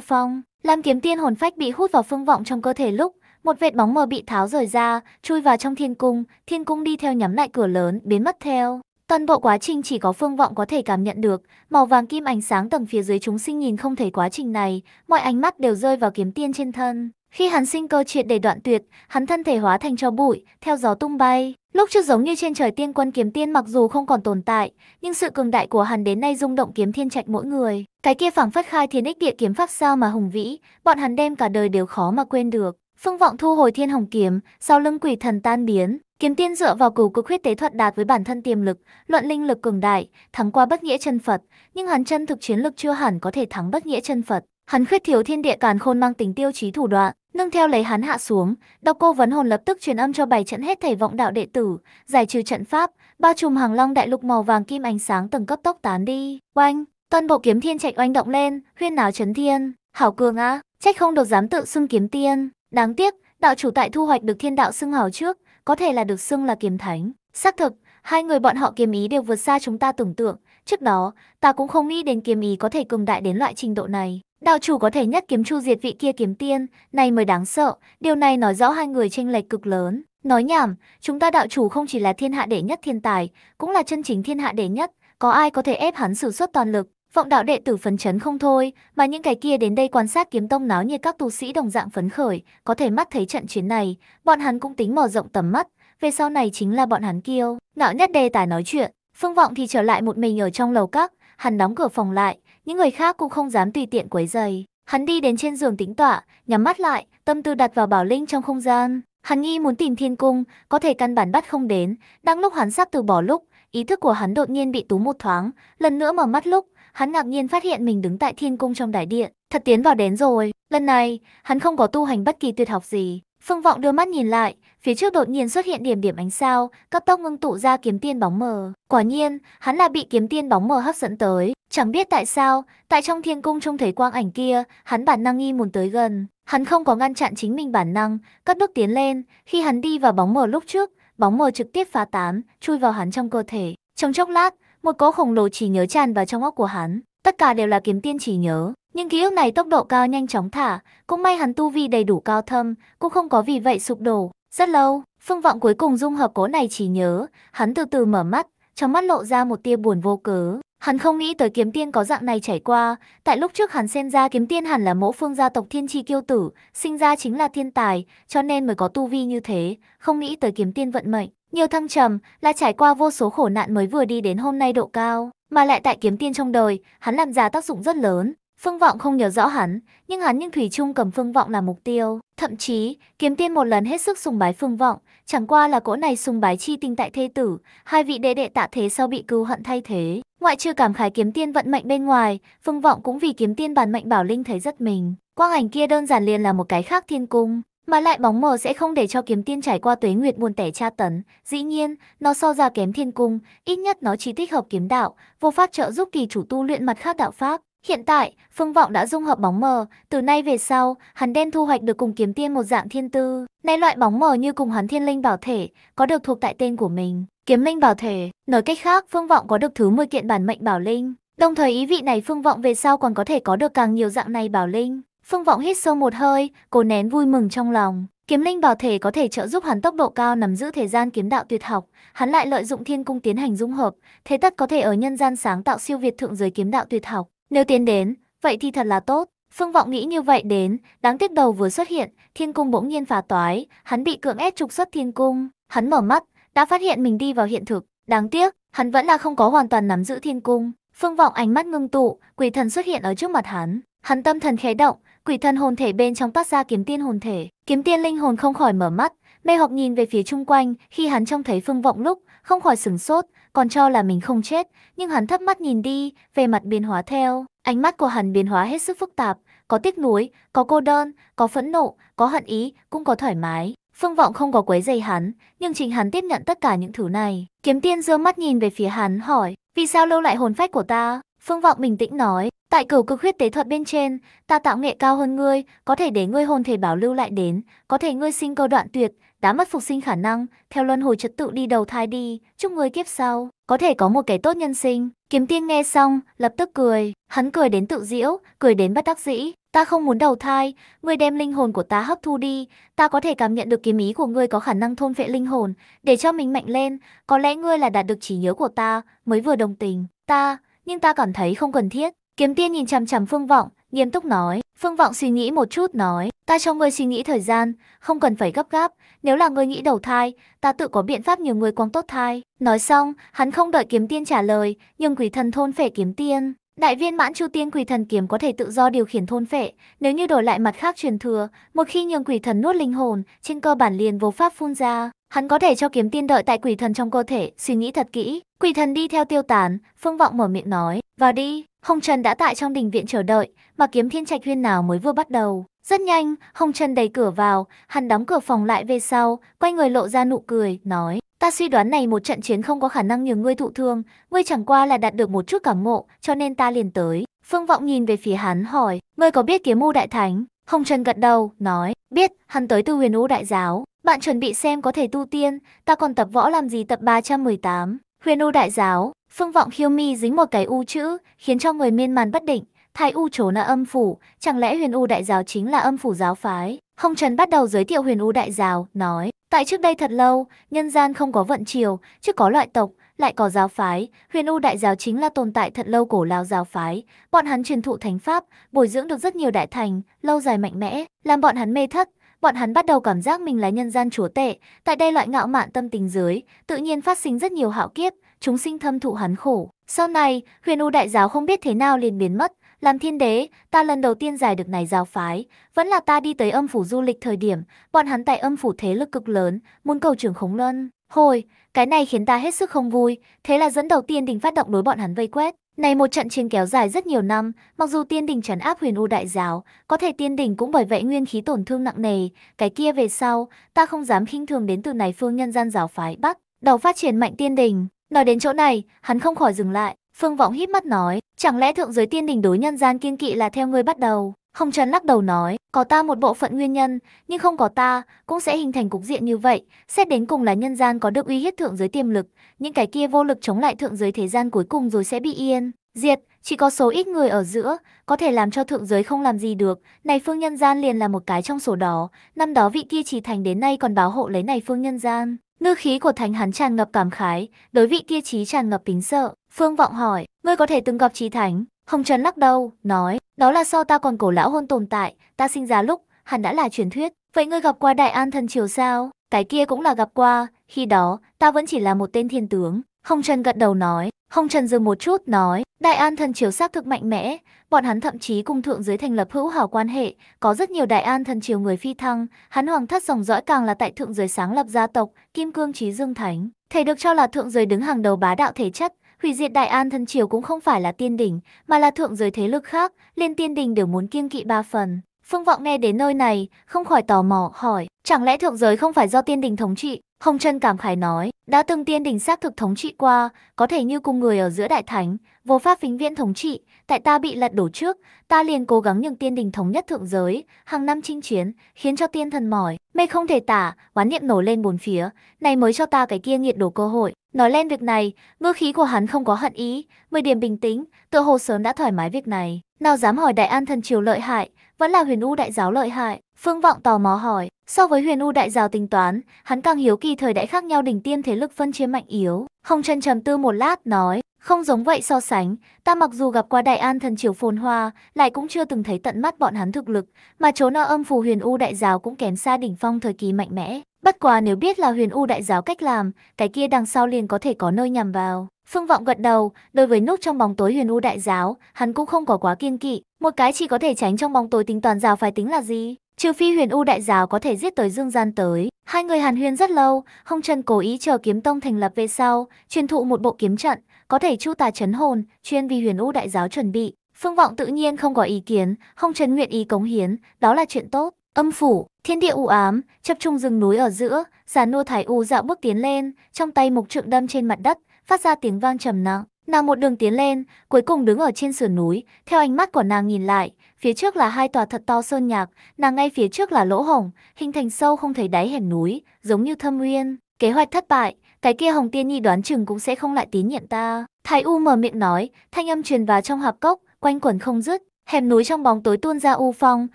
phong, làm kiếm tiên hồn phách bị hút vào phương vọng trong cơ thể lúc, một vệt bóng mờ bị tháo rời ra, chui vào trong thiên cung, thiên cung đi theo nhắm lại cửa lớn, biến mất theo. Toàn bộ quá trình chỉ có phương vọng có thể cảm nhận được, màu vàng kim ánh sáng tầng phía dưới chúng sinh nhìn không thấy quá trình này, mọi ánh mắt đều rơi vào kiếm tiên trên thân. Khi hắn sinh cơ triệt để đoạn tuyệt, hắn thân thể hóa thành cho bụi, theo gió tung bay. Lúc trước giống như trên trời tiên quân kiếm tiên mặc dù không còn tồn tại, nhưng sự cường đại của hắn đến nay rung động kiếm thiên trạch mỗi người. Cái kia phảng phất khai thiên ích địa kiếm pháp sao mà hùng vĩ, bọn hắn đem cả đời đều khó mà quên được. Phương vọng thu hồi thiên hồng kiếm, sau lưng quỷ thần tan biến, kiếm tiên dựa vào cửu cực huyết tế thuật đạt với bản thân tiềm lực, luận linh lực cường đại, thắng qua bất nghĩa chân Phật, nhưng hắn chân thực chiến lực chưa hẳn có thể thắng bất nghĩa chân Phật. Hắn khuyết thiếu thiên địa càn khôn mang tính tiêu chí thủ đoạn, Nương theo lấy hắn hạ xuống, độc cô vấn hồn lập tức truyền âm cho bảy trận hết thảy vọng đạo đệ tử, giải trừ trận pháp, bao trùm hàng long đại lục màu vàng kim ánh sáng từng cấp tốc tán đi. Oanh, toàn bộ kiếm thiên trạch oanh động lên, huyên náo chấn thiên, hảo cường á, à, trách không được dám tự xưng kiếm tiên. Đáng tiếc, đạo chủ tại thu hoạch được thiên đạo xưng hào trước, có thể là được xưng là kiếm thánh. Xác thực, hai người bọn họ kiếm ý đều vượt xa chúng ta tưởng tượng, trước đó, ta cũng không nghĩ đến kiếm ý có thể cường đại đến loại trình độ này. Đạo chủ có thể nhất kiếm chu diệt vị kia kiếm tiên, này mới đáng sợ, điều này nói rõ hai người chênh lệch cực lớn. Nói nhảm, chúng ta đạo chủ không chỉ là thiên hạ đệ nhất thiên tài, cũng là chân chính thiên hạ đệ nhất, có ai có thể ép hắn sử xuất toàn lực. Vọng đạo đệ tử phấn chấn không thôi, mà những cái kia đến đây quan sát kiếm tông náo nhiệt các tu sĩ đồng dạng phấn khởi, có thể mắt thấy trận chiến này, bọn hắn cũng tính mở rộng tầm mắt, về sau này chính là bọn hắn kiêu. Nạo nhất đề tài nói chuyện, phương vọng thì trở lại một mình ở trong lầu các, hắn đóng cửa phòng lại, những người khác cũng không dám tùy tiện quấy giày. Hắn đi đến trên giường tĩnh tọa, nhắm mắt lại, tâm tư đặt vào bảo linh trong không gian. Hắn nghi muốn tìm thiên cung, có thể căn bản bắt không đến. Đang lúc hắn sắp từ bỏ lúc, ý thức của hắn đột nhiên bị tú một thoáng. Lần nữa mở mắt lúc, hắn ngạc nhiên phát hiện mình đứng tại thiên cung trong đại điện. Thật tiến vào đến rồi. Lần này, hắn không có tu hành bất kỳ tuyệt học gì. Phương Vọng đưa mắt nhìn lại, phía trước đột nhiên xuất hiện điểm điểm ánh sao, cấp tốc ngưng tụ ra kiếm tiên bóng mờ. Quả nhiên, hắn là bị kiếm tiên bóng mờ hấp dẫn tới. Chẳng biết tại sao, tại trong thiên cung trông thấy quang ảnh kia, hắn bản năng nghi muốn tới gần. Hắn không có ngăn chặn chính mình bản năng, cất bước tiến lên, khi hắn đi vào bóng mờ lúc trước, bóng mờ trực tiếp phá tán, chui vào hắn trong cơ thể. Trong chốc lát, một cỗ khổng lồ chỉ nhớ tràn vào trong óc của hắn, tất cả đều là kiếm tiên chỉ nhớ. Nhưng ký ức này tốc độ cao nhanh chóng thả, cũng may hắn tu vi đầy đủ cao thâm, cũng không có vì vậy sụp đổ. Rất lâu, Phương Vọng cuối cùng dung hợp cố này chỉ nhớ, hắn từ từ mở mắt, trong mắt lộ ra một tia buồn vô cớ. Hắn không nghĩ tới kiếm tiên có dạng này trải qua, tại lúc trước hắn xem ra kiếm tiên hẳn là mẫu phương gia tộc thiên tri kiêu tử, sinh ra chính là thiên tài, cho nên mới có tu vi như thế, không nghĩ tới kiếm tiên vận mệnh. Nhiều thăng trầm là trải qua vô số khổ nạn mới vừa đi đến hôm nay độ cao, mà lại tại kiếm tiên trong đời, hắn làm ra tác dụng rất lớn, Phương Vọng không nhớ rõ hắn, nhưng hắn nhưng Thủy chung cầm Phương Vọng là mục tiêu. Thậm chí, kiếm tiên một lần hết sức sùng bái Phương Vọng, chẳng qua là cỗ này sùng bái chi tinh tại thê tử, hai vị đệ đệ tạ thế sau bị cưu hận thay thế. Ngoại trừ cảm khái kiếm tiên vận mệnh bên ngoài, Phương Vọng cũng vì kiếm tiên bàn mệnh bảo linh thấy rất mình. Quang ảnh kia đơn giản liền là một cái khác thiên cung. Mà lại bóng mờ sẽ không để cho kiếm tiên trải qua tuế nguyệt buồn tẻ tra tấn. Dĩ nhiên, nó so ra kém thiên cung, ít nhất nó chỉ thích hợp kiếm đạo, vô pháp trợ giúp kỳ chủ tu luyện mặt khác đạo pháp. Hiện tại, Phương Vọng đã dung hợp bóng mờ, từ nay về sau, hắn đen thu hoạch được cùng kiếm tiên một dạng thiên tư. Nay loại bóng mờ như cùng hắn thiên linh bảo thể, có được thuộc tại tên của mình. Kiếm linh bảo thể, nói cách khác Phương Vọng có được thứ 10 kiện bản mệnh bảo linh. Đồng thời ý vị này Phương Vọng về sau còn có thể có được càng nhiều dạng này bảo linh. Phương Vọng hít sâu một hơi, cố nén vui mừng trong lòng. Kiếm linh bảo thể có thể trợ giúp hắn tốc độ cao nắm giữ thời gian kiếm đạo tuyệt học, hắn lại lợi dụng thiên cung tiến hành dung hợp, thế tất có thể ở nhân gian sáng tạo siêu việt thượng giới kiếm đạo tuyệt học. Nếu tiến đến, vậy thì thật là tốt. Phương Vọng nghĩ như vậy đến, đáng tiếc đầu vừa xuất hiện, thiên cung bỗng nhiên phá toái, hắn bị cưỡng ép trục xuất thiên cung. Hắn mở mắt, đã phát hiện mình đi vào hiện thực. Đáng tiếc, hắn vẫn là không có hoàn toàn nắm giữ thiên cung. Phương Vọng ánh mắt ngưng tụ, quỷ thần xuất hiện ở trước mặt hắn. Hắn tâm thần khé động, quỷ thần hồn thể bên trong toát ra kiếm tiên hồn thể. Kiếm tiên linh hồn không khỏi mở mắt, mê hoặc nhìn về phía chung quanh, khi hắn trông thấy Phương Vọng lúc, không khỏi sửng sốt, còn cho là mình không chết, nhưng hắn thấp mắt nhìn đi, về mặt biến hóa theo. Ánh mắt của hắn biến hóa hết sức phức tạp, có tiếc nuối, có cô đơn, có phẫn nộ, có hận ý, cũng có thoải mái. Phương Vọng không có quấy dày hắn, nhưng chính hắn tiếp nhận tất cả những thứ này. Kiếm tiên dương mắt nhìn về phía hắn hỏi, vì sao lưu lại hồn phách của ta? Phương Vọng bình tĩnh nói, tại cửu cực huyết tế thuật bên trên, ta tạo nghệ cao hơn ngươi, có thể để ngươi hồn thể bảo lưu lại đến, có thể ngươi sinh cơ đoạn tuyệt, đã mất phục sinh khả năng, theo luân hồi trật tự đi đầu thai đi, chúc người kiếp sau, có thể có một cái tốt nhân sinh. Kiếm tiên nghe xong, lập tức cười, hắn cười đến tự diễu, cười đến bất đắc dĩ. Ta không muốn đầu thai, ngươi đem linh hồn của ta hấp thu đi, ta có thể cảm nhận được kiếm ý của ngươi có khả năng thôn phệ linh hồn, để cho mình mạnh lên, có lẽ ngươi là đạt được chỉ nhớ của ta, mới vừa đồng tình, ta, nhưng ta cảm thấy không cần thiết. Kiếm tiên nhìn chằm chằm phương vọng, nghiêm túc nói. Phương Vọng suy nghĩ một chút nói, ta cho ngươi suy nghĩ thời gian, không cần phải gấp gáp, nếu là ngươi nghĩ đầu thai, ta tự có biện pháp nhiều người quang tốt thai. Nói xong, hắn không đợi kiếm tiên trả lời, nhưng quỷ thần thôn phệ kiếm tiên. Đại viên mãn chu tiên quỷ thần kiếm có thể tự do điều khiển thôn phệ, nếu như đổi lại mặt khác truyền thừa, một khi nhường quỷ thần nuốt linh hồn, trên cơ bản liền vô pháp phun ra. Hắn có thể cho kiếm tiên đợi tại quỷ thần trong cơ thể, suy nghĩ thật kỹ. Quỷ thần đi theo tiêu tán, phương vọng mở miệng nói, vào đi. Hồng Trần đã tại trong đình viện chờ đợi, mà kiếm thiên trạch huyên nào mới vừa bắt đầu. Rất nhanh, Hồng Trần đẩy cửa vào, hắn đóng cửa phòng lại về sau, quay người lộ ra nụ cười, nói. Ta suy đoán này một trận chiến không có khả năng nhường ngươi thụ thương, ngươi chẳng qua là đạt được một chút cảm ngộ, cho nên ta liền tới. Phương Vọng nhìn về phía hắn hỏi, ngươi có biết kiếm mưu đại thánh? Hồng Trần gật đầu, nói, biết, hắn tới từ huyền u đại giáo. Bạn chuẩn bị xem có thể tu tiên, ta còn tập võ làm gì tập 318. Huyền u đại giáo, Phương Vọng khiêu mi dính một cái u chữ, khiến cho người miên man bất định, Thái U trốn là âm phủ, chẳng lẽ huyền U đại giáo chính là âm phủ giáo phái? Hồng Trần bắt đầu giới thiệu huyền U đại giáo, nói, tại trước đây thật lâu, nhân gian không có vận triều, chứ có loại tộc, lại có giáo phái, huyền U đại giáo chính là tồn tại thật lâu cổ lao giáo phái, bọn hắn truyền thụ thánh pháp, bồi dưỡng được rất nhiều đại thành, lâu dài mạnh mẽ, làm bọn hắn mê thất, bọn hắn bắt đầu cảm giác mình là nhân gian chúa tể, tại đây loại ngạo mạn tâm tình dưới, tự nhiên phát sinh rất nhiều hạo kiếp, chúng sinh thâm thụ hắn khổ. Sau này, huyền U đại giáo không biết thế nào liền biến mất, làm thiên đế, ta lần đầu tiên giải được này giáo phái, vẫn là ta đi tới âm phủ du lịch thời điểm, bọn hắn tại âm phủ thế lực cực lớn, muốn cầu trưởng khống luân. Hồi, cái này khiến ta hết sức không vui, thế là dẫn đầu tiên đình phát động đối bọn hắn vây quét. Này một trận chiến kéo dài rất nhiều năm, mặc dù tiên đình trấn áp huyền u đại giáo, có thể tiên đình cũng bởi vậy nguyên khí tổn thương nặng nề, cái kia về sau, ta không dám khinh thường đến từ này phương nhân gian giáo phái Bắc, đầu phát triển mạnh tiên đình. Nói đến chỗ này, hắn không khỏi dừng lại, Phương Vọng hít mắt nói, chẳng lẽ thượng giới tiên đỉnh đối nhân gian kiên kỵ là theo ngươi bắt đầu? Không Trấn lắc đầu nói, có ta một bộ phận nguyên nhân, nhưng không có ta, cũng sẽ hình thành cục diện như vậy. Xét đến cùng là nhân gian có được uy hiếp thượng giới tiềm lực, những cái kia vô lực chống lại thượng giới thế gian cuối cùng rồi sẽ bị yên, diệt. Chỉ có số ít người ở giữa, có thể làm cho thượng giới không làm gì được, này phương nhân gian liền là một cái trong số đó, năm đó vị kia chỉ thành đến nay còn bảo hộ lấy này phương nhân gian. Ngư khí của Thánh hắn tràn ngập cảm khái, đối vị kia trí tràn ngập kính sợ. Phương Vọng hỏi, ngươi có thể từng gặp trí Thánh? Hồng Trần lắc đầu, nói, đó là sau ta còn cổ lão hơn tồn tại, ta sinh ra lúc, hẳn đã là truyền thuyết. Vậy ngươi gặp qua Đại An Thần Triều sao? Cái kia cũng là gặp qua, khi đó, ta vẫn chỉ là một tên thiên tướng. Hồng Trần gật đầu nói, Hồng Trần dừng một chút nói, Đại An thần triều xác thực mạnh mẽ, bọn hắn thậm chí cùng thượng dưới thành lập hữu hảo quan hệ, có rất nhiều Đại An thần triều người phi thăng, hắn hoàng thất dòng dõi càng là tại thượng dưới sáng lập gia tộc, Kim Cương trí Dương Thánh, thể được cho là thượng giới đứng hàng đầu bá đạo thể chất, hủy diệt Đại An thần triều cũng không phải là tiên đỉnh, mà là thượng giới thế lực khác, liên tiên đỉnh đều muốn kiêng kỵ ba phần. Phương Vọng nghe đến nơi này, không khỏi tò mò hỏi, chẳng lẽ thượng giới không phải do tiên đình thống trị, Hồng Trân cảm khái nói, đã từng tiên đỉnh xác thực thống trị qua, có thể như cùng người ở giữa đại thánh, vô pháp phính viễn thống trị, tại ta bị lật đổ trước, ta liền cố gắng nhường tiên đỉnh thống nhất thượng giới, hàng năm chinh chiến, khiến cho tiên thần mỏi, mê không thể tả, oán niệm nổi lên bốn phía, này mới cho ta cái kia nhiệt đổ cơ hội. Nói lên việc này, ngư khí của hắn không có hận ý, mười điểm bình tĩnh, tựa hồ sớm đã thoải mái việc này. Nào dám hỏi Đại An thần triều lợi hại, vẫn là huyền u đại giáo lợi hại. Phương Vọng tò mò hỏi, so với huyền u đại giáo tính toán, hắn càng hiếu kỳ thời đại khác nhau đỉnh tiêm thế lực phân chia mạnh yếu. Hồng Trần trầm tư một lát nói, không giống vậy so sánh, ta mặc dù gặp qua Đại An thần triều phồn hoa, lại cũng chưa từng thấy tận mắt bọn hắn thực lực, mà chỗ ở âm phù huyền u đại giáo cũng kém xa đỉnh phong thời kỳ mạnh mẽ. Bất quá nếu biết là huyền u đại giáo cách làm, cái kia đằng sau liền có thể có nơi nhằm vào. Phương Vọng gật đầu, đối với núp trong bóng tối huyền u đại giáo, hắn cũng không có quá kiên kỵ, một cái chỉ có thể tránh trong bóng tối tính toàn giáo phải tính là gì trừ phi huyền u đại giáo có thể giết tới dương gian tới. Hai người hàn huyên rất lâu, Hồng Trần cố ý chờ kiếm tông thành lập về sau, truyền thụ một bộ kiếm trận, có thể chu tà chấn hồn, chuyên vì huyền u đại giáo chuẩn bị. Phương Vọng tự nhiên không có ý kiến, Hồng Trần nguyện ý cống hiến, đó là chuyện tốt. Âm phủ, thiên địa u ám, chập trung rừng núi ở giữa, giả nô thái u dạo bước tiến lên, trong tay mục trượng đâm trên mặt đất, phát ra tiếng vang trầm nặng. Nàng một đường tiến lên, cuối cùng đứng ở trên sườn núi, theo ánh mắt của nàng nhìn lại, Phía trước là hai tòa thật to sơn nhạc, nàng ngay phía trước là lỗ hổng, hình thành sâu không thấy đáy hẻm núi, giống như thâm nguyên. Kế hoạch thất bại, cái kia Hồng Tiên Nhi đoán chừng cũng sẽ không lại tín nhiệm ta. Thái U mở miệng nói, thanh âm truyền vào trong hạp cốc, quanh quẩn không dứt. Hẻm núi trong bóng tối tuôn ra u phong,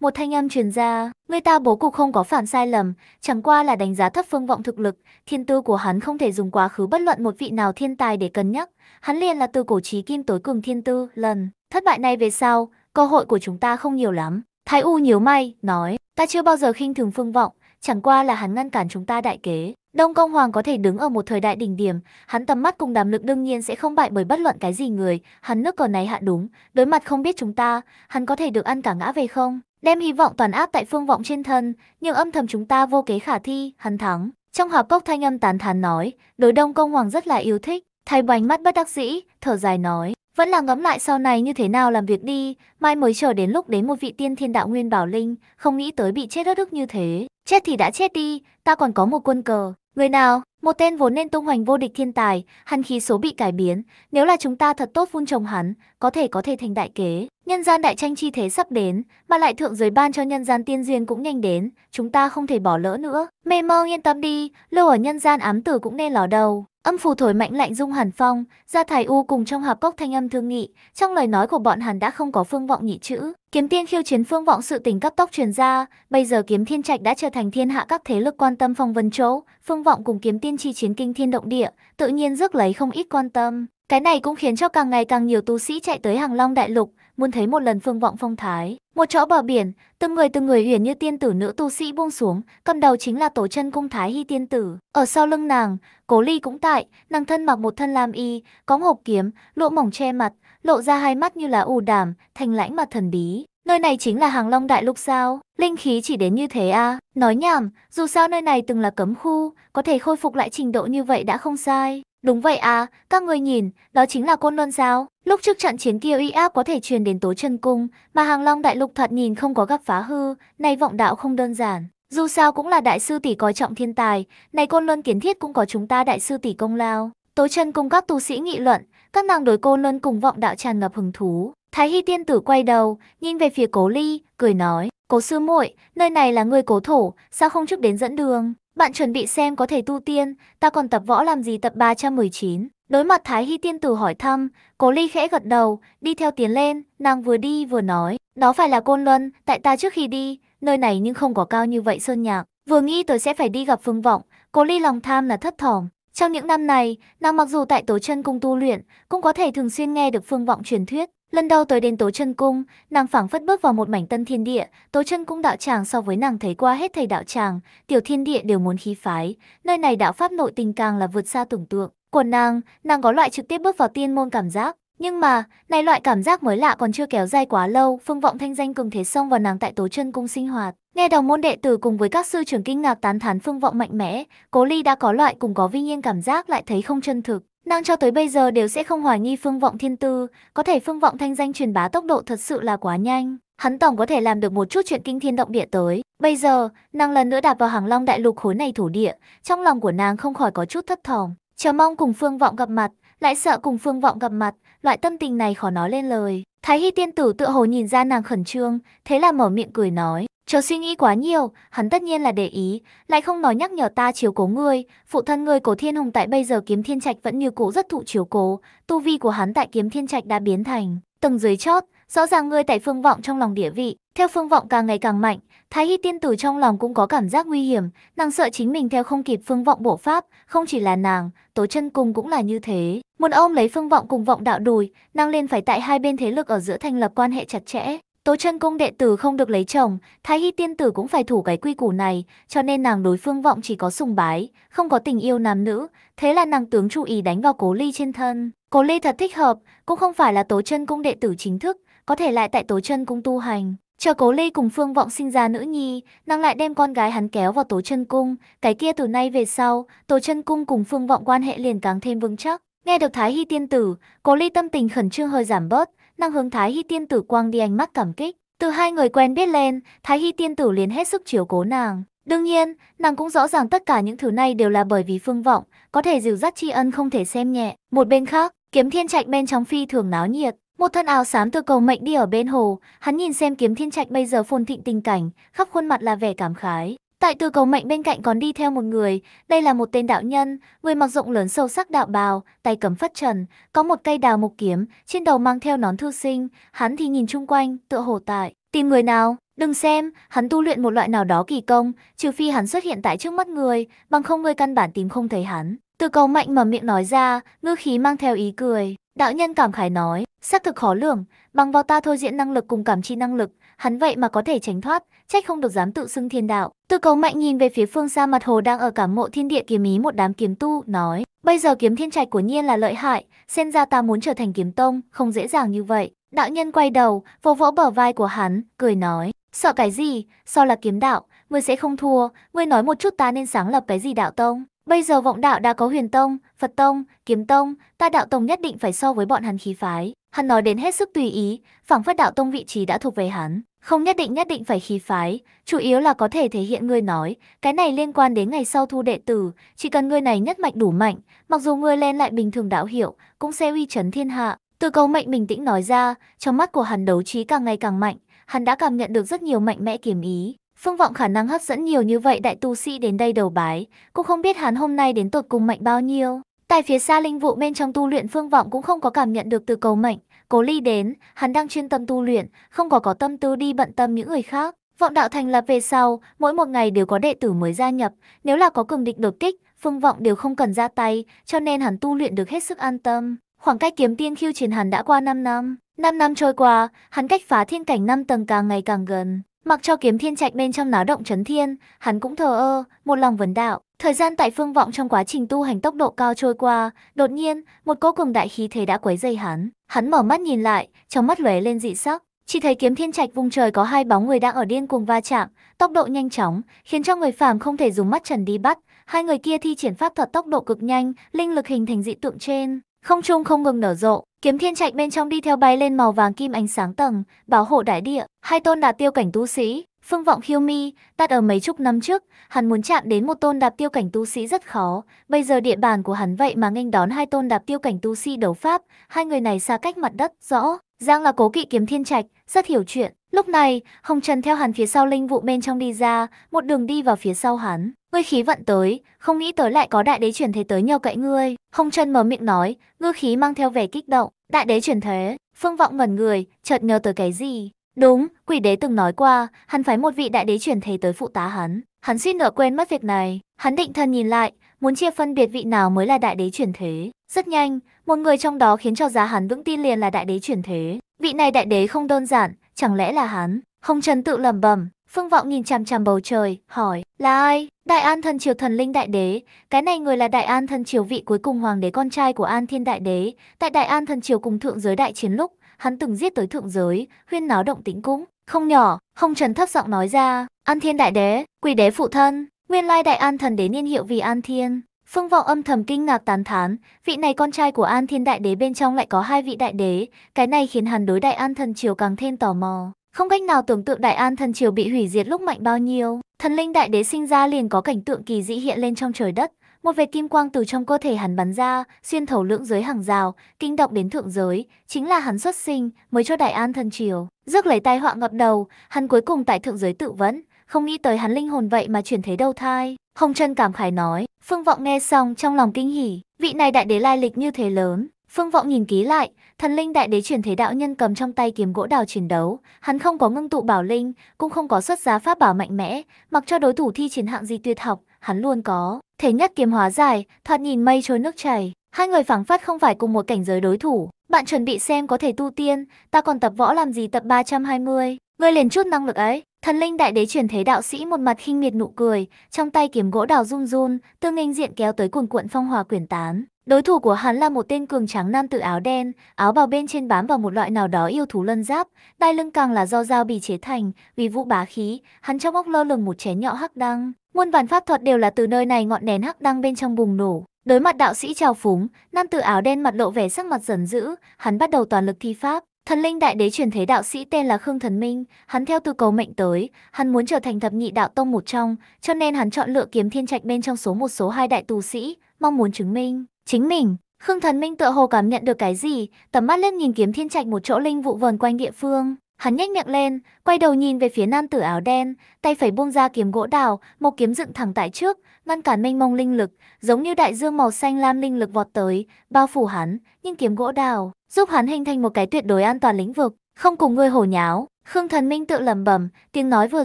một thanh âm truyền ra, người ta bố cục không có phản sai lầm, chẳng qua là đánh giá thấp phương vọng thực lực, thiên tư của hắn không thể dùng quá khứ bất luận một vị nào thiên tài để cân nhắc, hắn liền là từ cổ trí kim tối cường thiên tư, lần thất bại này về sau, cơ hội của chúng ta không nhiều lắm. Thái U nhíu may, nói, ta chưa bao giờ khinh thường phương vọng, chẳng qua là hắn ngăn cản chúng ta đại kế. Đông Công Hoàng có thể đứng ở một thời đại đỉnh điểm, hắn tầm mắt cùng đàm lực đương nhiên sẽ không bại bởi bất luận cái gì người, hắn nước cờ này hạ đúng, đối mặt không biết chúng ta, hắn có thể được ăn cả ngã về không? Đem hy vọng toàn áp tại phương vọng trên thân, nhưng âm thầm chúng ta vô kế khả thi, hắn thắng. Trong hạp cốc thanh âm tán thán nói, đối Đông Công Hoàng rất là yêu thích, thay bánh mắt bất đắc dĩ, thở dài nói, vẫn là ngẫm lại sau này như thế nào làm việc đi, mai mới chờ đến lúc đến một vị tiên thiên đạo nguyên bảo linh, không nghĩ tới bị chết đất ức như thế. Chết thì đã chết đi, ta còn có một quân cờ. Người nào, một tên vốn nên tung hoành vô địch thiên tài, hắn khí số bị cải biến, nếu là chúng ta thật tốt vun trồng hắn, có thể có thể thành đại kế. Nhân gian đại tranh chi thế sắp đến, mà lại thượng giới ban cho nhân gian tiên duyên cũng nhanh đến, chúng ta không thể bỏ lỡ nữa. Mê mông yên tâm đi, lưu ở nhân gian ám tử cũng nên lò đầu. Âm phù thổi mạnh lạnh dung Hàn Phong, Gia Thái U cùng trong hạp cốc thanh âm thương nghị, trong lời nói của bọn hắn đã không có phương vọng nhị chữ. Kiếm tiên khiêu chiến phương vọng sự tình cấp tốc truyền ra, bây giờ kiếm thiên trạch đã trở thành thiên hạ các thế lực quan tâm phong vân chỗ, phương vọng cùng kiếm tiên chi chiến kinh thiên động địa, tự nhiên rước lấy không ít quan tâm. Cái này cũng khiến cho càng ngày càng nhiều tu sĩ chạy tới Hàng Long Đại Lục, muốn thấy một lần phương vọng phong thái. Một chỗ bờ biển, từng người từng người huyền như tiên tử nữ tu sĩ buông xuống, cầm đầu chính là tổ chân cung thái hy tiên tử. Ở sau lưng nàng, cố ly cũng tại, nàng thân mặc một thân lam y, có hộp kiếm, lụa mỏng che mặt, lộ ra hai mắt như là u đảm, thành lãnh mà thần bí. Nơi này chính là hàng long đại lục sao, linh khí chỉ đến như thế à, nói nhảm, dù sao nơi này từng là cấm khu, có thể khôi phục lại trình độ như vậy đã không sai. Đúng vậy à, các ngươi nhìn, đó chính là côn luân giáo Lúc trước trận chiến kia uy áp có thể truyền đến tố chân cung, mà hàng long đại lục thật nhìn không có gặp phá hư, nay vọng đạo không đơn giản. Dù sao cũng là đại sư tỷ coi trọng thiên tài, này côn luân kiến thiết cũng có chúng ta đại sư tỷ công lao. Tố chân cung các tu sĩ nghị luận, các nàng đối côn luân cùng vọng đạo tràn ngập hứng thú. Thái Hy tiên tử quay đầu, nhìn về phía cố ly, cười nói, cố sư muội nơi này là người cố thổ, sao không trước đến dẫn đường? Bạn chuẩn bị xem có thể tu tiên, ta còn tập võ làm gì tập 319. Đối mặt Thái Hy tiên tử hỏi thăm, Cố Ly khẽ gật đầu, đi theo tiến lên, nàng vừa đi vừa nói. Đó phải là Côn Luân, tại ta trước khi đi, nơi này nhưng không có cao như vậy sơn nhạc. Vừa nghĩ tôi sẽ phải đi gặp Phương Vọng, Cố Ly lòng tham là thất thỏm. Trong những năm này, nàng mặc dù tại tổ chân cung tu luyện, cũng có thể thường xuyên nghe được Phương Vọng truyền thuyết. Lần đầu tới đến Tố Chân Cung, nàng phảng phất bước vào một mảnh tân thiên địa, Tố Chân Cung đạo tràng so với nàng thấy qua hết thầy đạo tràng, tiểu thiên địa đều muốn khí phái, nơi này đạo pháp nội tình càng là vượt xa tưởng tượng. Của nàng, nàng có loại trực tiếp bước vào tiên môn cảm giác, nhưng mà, này loại cảm giác mới lạ còn chưa kéo dài quá lâu, Phương Vọng thanh danh cường thế xông vào nàng tại Tố Chân Cung sinh hoạt. Nghe đồng môn đệ tử cùng với các sư trưởng kinh ngạc tán thán Phương Vọng mạnh mẽ, Cố Ly đã có loại cùng có vi nhiên cảm giác lại thấy không chân thực. Nàng cho tới bây giờ đều sẽ không hoài nghi Phương Vọng Thiên Tư, có thể Phương Vọng thanh danh truyền bá tốc độ thật sự là quá nhanh. Hắn tổng có thể làm được một chút chuyện kinh thiên động địa tới. Bây giờ, nàng lần nữa đạp vào hàng long đại lục khối này thổ địa, trong lòng của nàng không khỏi có chút thất thỏm. Chờ mong cùng Phương Vọng gặp mặt, lại sợ cùng Phương Vọng gặp mặt, loại tâm tình này khó nói lên lời. Thái Hy tiên tử tự hồ nhìn ra nàng khẩn trương, thế là mở miệng cười nói. Chớ suy nghĩ quá nhiều, hắn tất nhiên là để ý, lại không nói nhắc nhở ta chiếu cố ngươi, phụ thân ngươi cổ Thiên Hùng tại bây giờ kiếm thiên trạch vẫn như cũ rất thụ chiếu cố, tu vi của hắn tại kiếm thiên trạch đã biến thành tầng dưới chót, rõ ràng ngươi tại phương vọng trong lòng địa vị, theo phương vọng càng ngày càng mạnh, Thái Hy tiên tử trong lòng cũng có cảm giác nguy hiểm, nàng sợ chính mình theo không kịp phương vọng bộ pháp, không chỉ là nàng, Tố Chân Cung cũng là như thế. Muốn ôm lấy phương vọng cùng vọng đạo đùi, nàng lên phải tại hai bên thế lực ở giữa thành lập quan hệ chặt chẽ. Tố chân cung đệ tử không được lấy chồng, Thái Hy tiên tử cũng phải thủ cái quy củ này, cho nên nàng đối phương vọng chỉ có sùng bái, không có tình yêu nam nữ, thế là nàng tướng chú ý đánh vào cố ly trên thân. Cố ly thật thích hợp, cũng không phải là tố chân cung đệ tử chính thức, có thể lại tại tố chân cung tu hành. Chờ cố ly cùng phương vọng sinh ra nữ nhi, nàng lại đem con gái hắn kéo vào tố chân cung, cái kia từ nay về sau, tố chân cung cùng phương vọng quan hệ liền càng thêm vững chắc. Nghe được Thái Hy tiên tử, cố ly tâm tình khẩn trương hơi giảm bớt, năng hướng Thái Hy Tiên Tử quang đi ánh mắt cảm kích. Từ hai người quen biết lên, Thái Hy Tiên Tử liền hết sức chiều cố nàng. Đương nhiên, nàng cũng rõ ràng tất cả những thứ này đều là bởi vì phương vọng, có thể dìu dắt tri ân không thể xem nhẹ. Một bên khác, kiếm thiên trạch bên trong phi thường náo nhiệt. Một thân áo xám từ cầu mệnh đi ở bên hồ, hắn nhìn xem kiếm thiên trạch bây giờ phồn thịnh tình cảnh, khắp khuôn mặt là vẻ cảm khái. Tại từ cầu mạnh bên cạnh còn đi theo một người, đây là một tên đạo nhân, người mặc rộng lớn sâu sắc đạo bào, tay cầm phất trần, có một cây đào mộc kiếm, trên đầu mang theo nón thư sinh, hắn thì nhìn chung quanh, tựa hồ tại, tìm người nào, đừng xem, hắn tu luyện một loại nào đó kỳ công, trừ phi hắn xuất hiện tại trước mắt người, bằng không người căn bản tìm không thấy hắn. Từ cầu mạnh mở miệng nói ra, ngư khí mang theo ý cười. Đạo nhân cảm khái nói, xác thực khó lường, bằng vào ta thôi diễn năng lực cùng cảm chi năng lực, hắn vậy mà có thể tránh thoát, trách không được dám tự xưng thiên đạo. Tư cầu mạnh nhìn về phía phương xa mặt hồ đang ở cảm mộ thiên địa kiếm ý một đám kiếm tu, nói, bây giờ kiếm thiên trạch của nhiên là lợi hại, xem ra ta muốn trở thành kiếm tông, không dễ dàng như vậy. Đạo nhân quay đầu, vỗ vỗ bờ vai của hắn, cười nói, sợ cái gì, so là kiếm đạo, ngươi sẽ không thua, ngươi nói một chút ta nên sáng lập cái gì đạo tông. Bây giờ vọng đạo đã có huyền tông, Phật tông, kiếm tông, ta đạo tông nhất định phải so với bọn hắn khí phái. Hắn nói đến hết sức tùy ý, phảng phất đạo tông vị trí đã thuộc về hắn. Không nhất định nhất định phải khí phái, chủ yếu là có thể thể hiện ngươi nói, cái này liên quan đến ngày sau thu đệ tử, chỉ cần ngươi này nhất mạnh đủ mạnh, mặc dù ngươi lên lại bình thường đạo hiệu, cũng sẽ uy chấn thiên hạ. Từ câu mệnh bình tĩnh nói ra, trong mắt của hắn đấu trí càng ngày càng mạnh, hắn đã cảm nhận được rất nhiều mạnh mẽ kiếm ý. Phương Vọng khả năng hấp dẫn nhiều như vậy đại tu sĩ đến đây đầu bái, cũng không biết hắn hôm nay đến tột cùng mạnh bao nhiêu. Tại phía xa linh vụ bên trong tu luyện Phương Vọng cũng không có cảm nhận được từ cầu mệnh, cố ly đến, hắn đang chuyên tâm tu luyện, không có có tâm tư đi bận tâm những người khác. Vọng đạo thành lập về sau, mỗi một ngày đều có đệ tử mới gia nhập, nếu là có cường địch đột kích, Phương Vọng đều không cần ra tay, cho nên hắn tu luyện được hết sức an tâm. Khoảng cách kiếm tiên khiêu chiến hắn đã qua 5 năm. 5 năm trôi qua, hắn cách phá thiên cảnh 5 tầng càng ngày càng gần. Mặc cho kiếm thiên trạch bên trong náo động chấn thiên, hắn cũng thờ ơ, một lòng vấn đạo. Thời gian tại phương vọng trong quá trình tu hành tốc độ cao trôi qua, đột nhiên, một cỗ cường đại khí thế đã quấy dây hắn. Hắn mở mắt nhìn lại, trong mắt lóe lên dị sắc, chỉ thấy kiếm thiên trạch vùng trời có hai bóng người đang ở điên cuồng va chạm, tốc độ nhanh chóng, khiến cho người phàm không thể dùng mắt trần đi bắt. Hai người kia thi triển pháp thuật tốc độ cực nhanh, linh lực hình thành dị tượng trên, không trung không ngừng nở rộ, Kiếm thiên trạch bên trong đi theo bay lên màu vàng kim ánh sáng tầng, bảo hộ đại địa, hai tôn đạp tiêu cảnh tu sĩ, phương vọng khiêu mi, tắt ở mấy chục năm trước, hắn muốn chạm đến một tôn đạp tiêu cảnh tu sĩ rất khó, bây giờ địa bàn của hắn vậy mà nghênh đón hai tôn đạp tiêu cảnh tu sĩ đấu pháp, hai người này xa cách mặt đất, rõ, Giang là cố kỵ kiếm thiên trạch, rất hiểu chuyện. Lúc này, Hồng Trần theo hắn phía sau linh vụ bên trong đi ra, một đường đi vào phía sau hắn. Ngươi khí vận tới, không nghĩ tới lại có đại đế chuyển thế tới nhờ cậy ngươi. Hồng chân mở miệng nói, ngư khí mang theo vẻ kích động. Đại đế chuyển thế, phương vọng ngẩn người, chợt nhớ tới cái gì. Đúng, quỷ đế từng nói qua, hắn phái một vị đại đế chuyển thế tới phụ tá hắn. Hắn suýt nữa quên mất việc này. Hắn định thân nhìn lại, muốn chia phân biệt vị nào mới là đại đế chuyển thế. Rất nhanh, một người trong đó khiến cho giá hắn vững tin liền là đại đế chuyển thế. Vị này đại đế không đơn giản, chẳng lẽ là hắn? Hồng Trần tự lẩm bẩm, Phương Vọng nhìn chằm chằm bầu trời, hỏi, là ai? Đại An thần triều thần linh đại đế, cái này người là Đại An thần triều vị cuối cùng hoàng đế con trai của An Thiên đại đế, tại Đại An thần triều cùng thượng giới đại chiến lúc, hắn từng giết tới thượng giới, huyên náo động tĩnh cũng không nhỏ, không trần thấp giọng nói ra, An Thiên đại đế, quỷ đế phụ thân, nguyên lai Đại An thần đế niên hiệu vì An Thiên. Phương Vọng âm thầm kinh ngạc tán thán, vị này con trai của An Thiên đại đế bên trong lại có hai vị đại đế, cái này khiến hắn đối Đại An thần triều càng thêm tò mò. Không cách nào tưởng tượng Đại An thần triều bị hủy diệt lúc mạnh bao nhiêu, thần linh đại đế sinh ra liền có cảnh tượng kỳ dị hiện lên trong trời đất, một vệt kim quang từ trong cơ thể hắn bắn ra, xuyên thấu lưỡng giới hàng rào, kinh động đến thượng giới, chính là hắn xuất sinh, mới cho Đại An thần triều rước lấy tai họa ngập đầu, hắn cuối cùng tại thượng giới tự vẫn, không nghĩ tới hắn linh hồn vậy mà chuyển thế đầu thai. Hồng Trân cảm khái nói, Phương Vọng nghe xong trong lòng kinh hỉ, vị này đại đế lai lịch như thế lớn, Phương Vọng nhìn ký lại, Thần linh đại đế chuyển thế đạo nhân cầm trong tay kiếm gỗ đào chiến đấu, hắn không có ngưng tụ bảo linh, cũng không có xuất giá pháp bảo mạnh mẽ, mặc cho đối thủ thi chiến hạng gì tuyệt học, hắn luôn có. thể nhất kiếm hóa giải, thoạt nhìn mây trôi nước chảy, hai người phảng phất không phải cùng một cảnh giới đối thủ. Bạn chuẩn bị xem có thể tu tiên, ta còn tập võ làm gì tập 320, ngươi liền chút năng lực ấy. Thần linh đại đế chuyển thế đạo sĩ một mặt khinh miệt nụ cười, trong tay kiếm gỗ đào run run, tương nghênh diện kéo tới cuồn cuộn phong hòa quyển tán. Đối thủ của hắn là một tên cường tráng nam tử áo đen, áo bào bên trên bám vào một loại nào đó yêu thú lân giáp, đai lưng càng là do dao bị chế thành, vì vũ bá khí, hắn trong óc lơ lửng một chén nhọ hắc đăng. Muôn vàn pháp thuật đều là từ nơi này ngọn đèn hắc đăng bên trong bùng nổ. Đối mặt đạo sĩ trào phúng, nam tử áo đen mặt lộ vẻ sắc mặt giận dữ, hắn bắt đầu toàn lực thi pháp, Thần linh đại đế truyền thế đạo sĩ tên là Khương Thần Minh, hắn theo từ cầu mệnh tới, hắn muốn trở thành thập nhị đạo tông một trong, cho nên hắn chọn lựa kiếm thiên trạch bên trong số một số hai đại tù sĩ, mong muốn chứng minh chính mình. Khương Thần Minh tựa hồ cảm nhận được cái gì, tầm mắt lên nhìn kiếm thiên trạch một chỗ linh vụ vần quanh địa phương, hắn nhếch miệng lên, quay đầu nhìn về phía nam tử áo đen, tay phải buông ra kiếm gỗ đào, một kiếm dựng thẳng tại trước, ngăn cản mênh mông linh lực, giống như đại dương màu xanh lam linh lực vọt tới, bao phủ hắn, nhưng kiếm gỗ đào, giúp hắn hình thành một cái tuyệt đối an toàn lĩnh vực, không cùng ngươi hổ nháo. Khương Thần Minh tự lẩm bẩm, tiếng nói vừa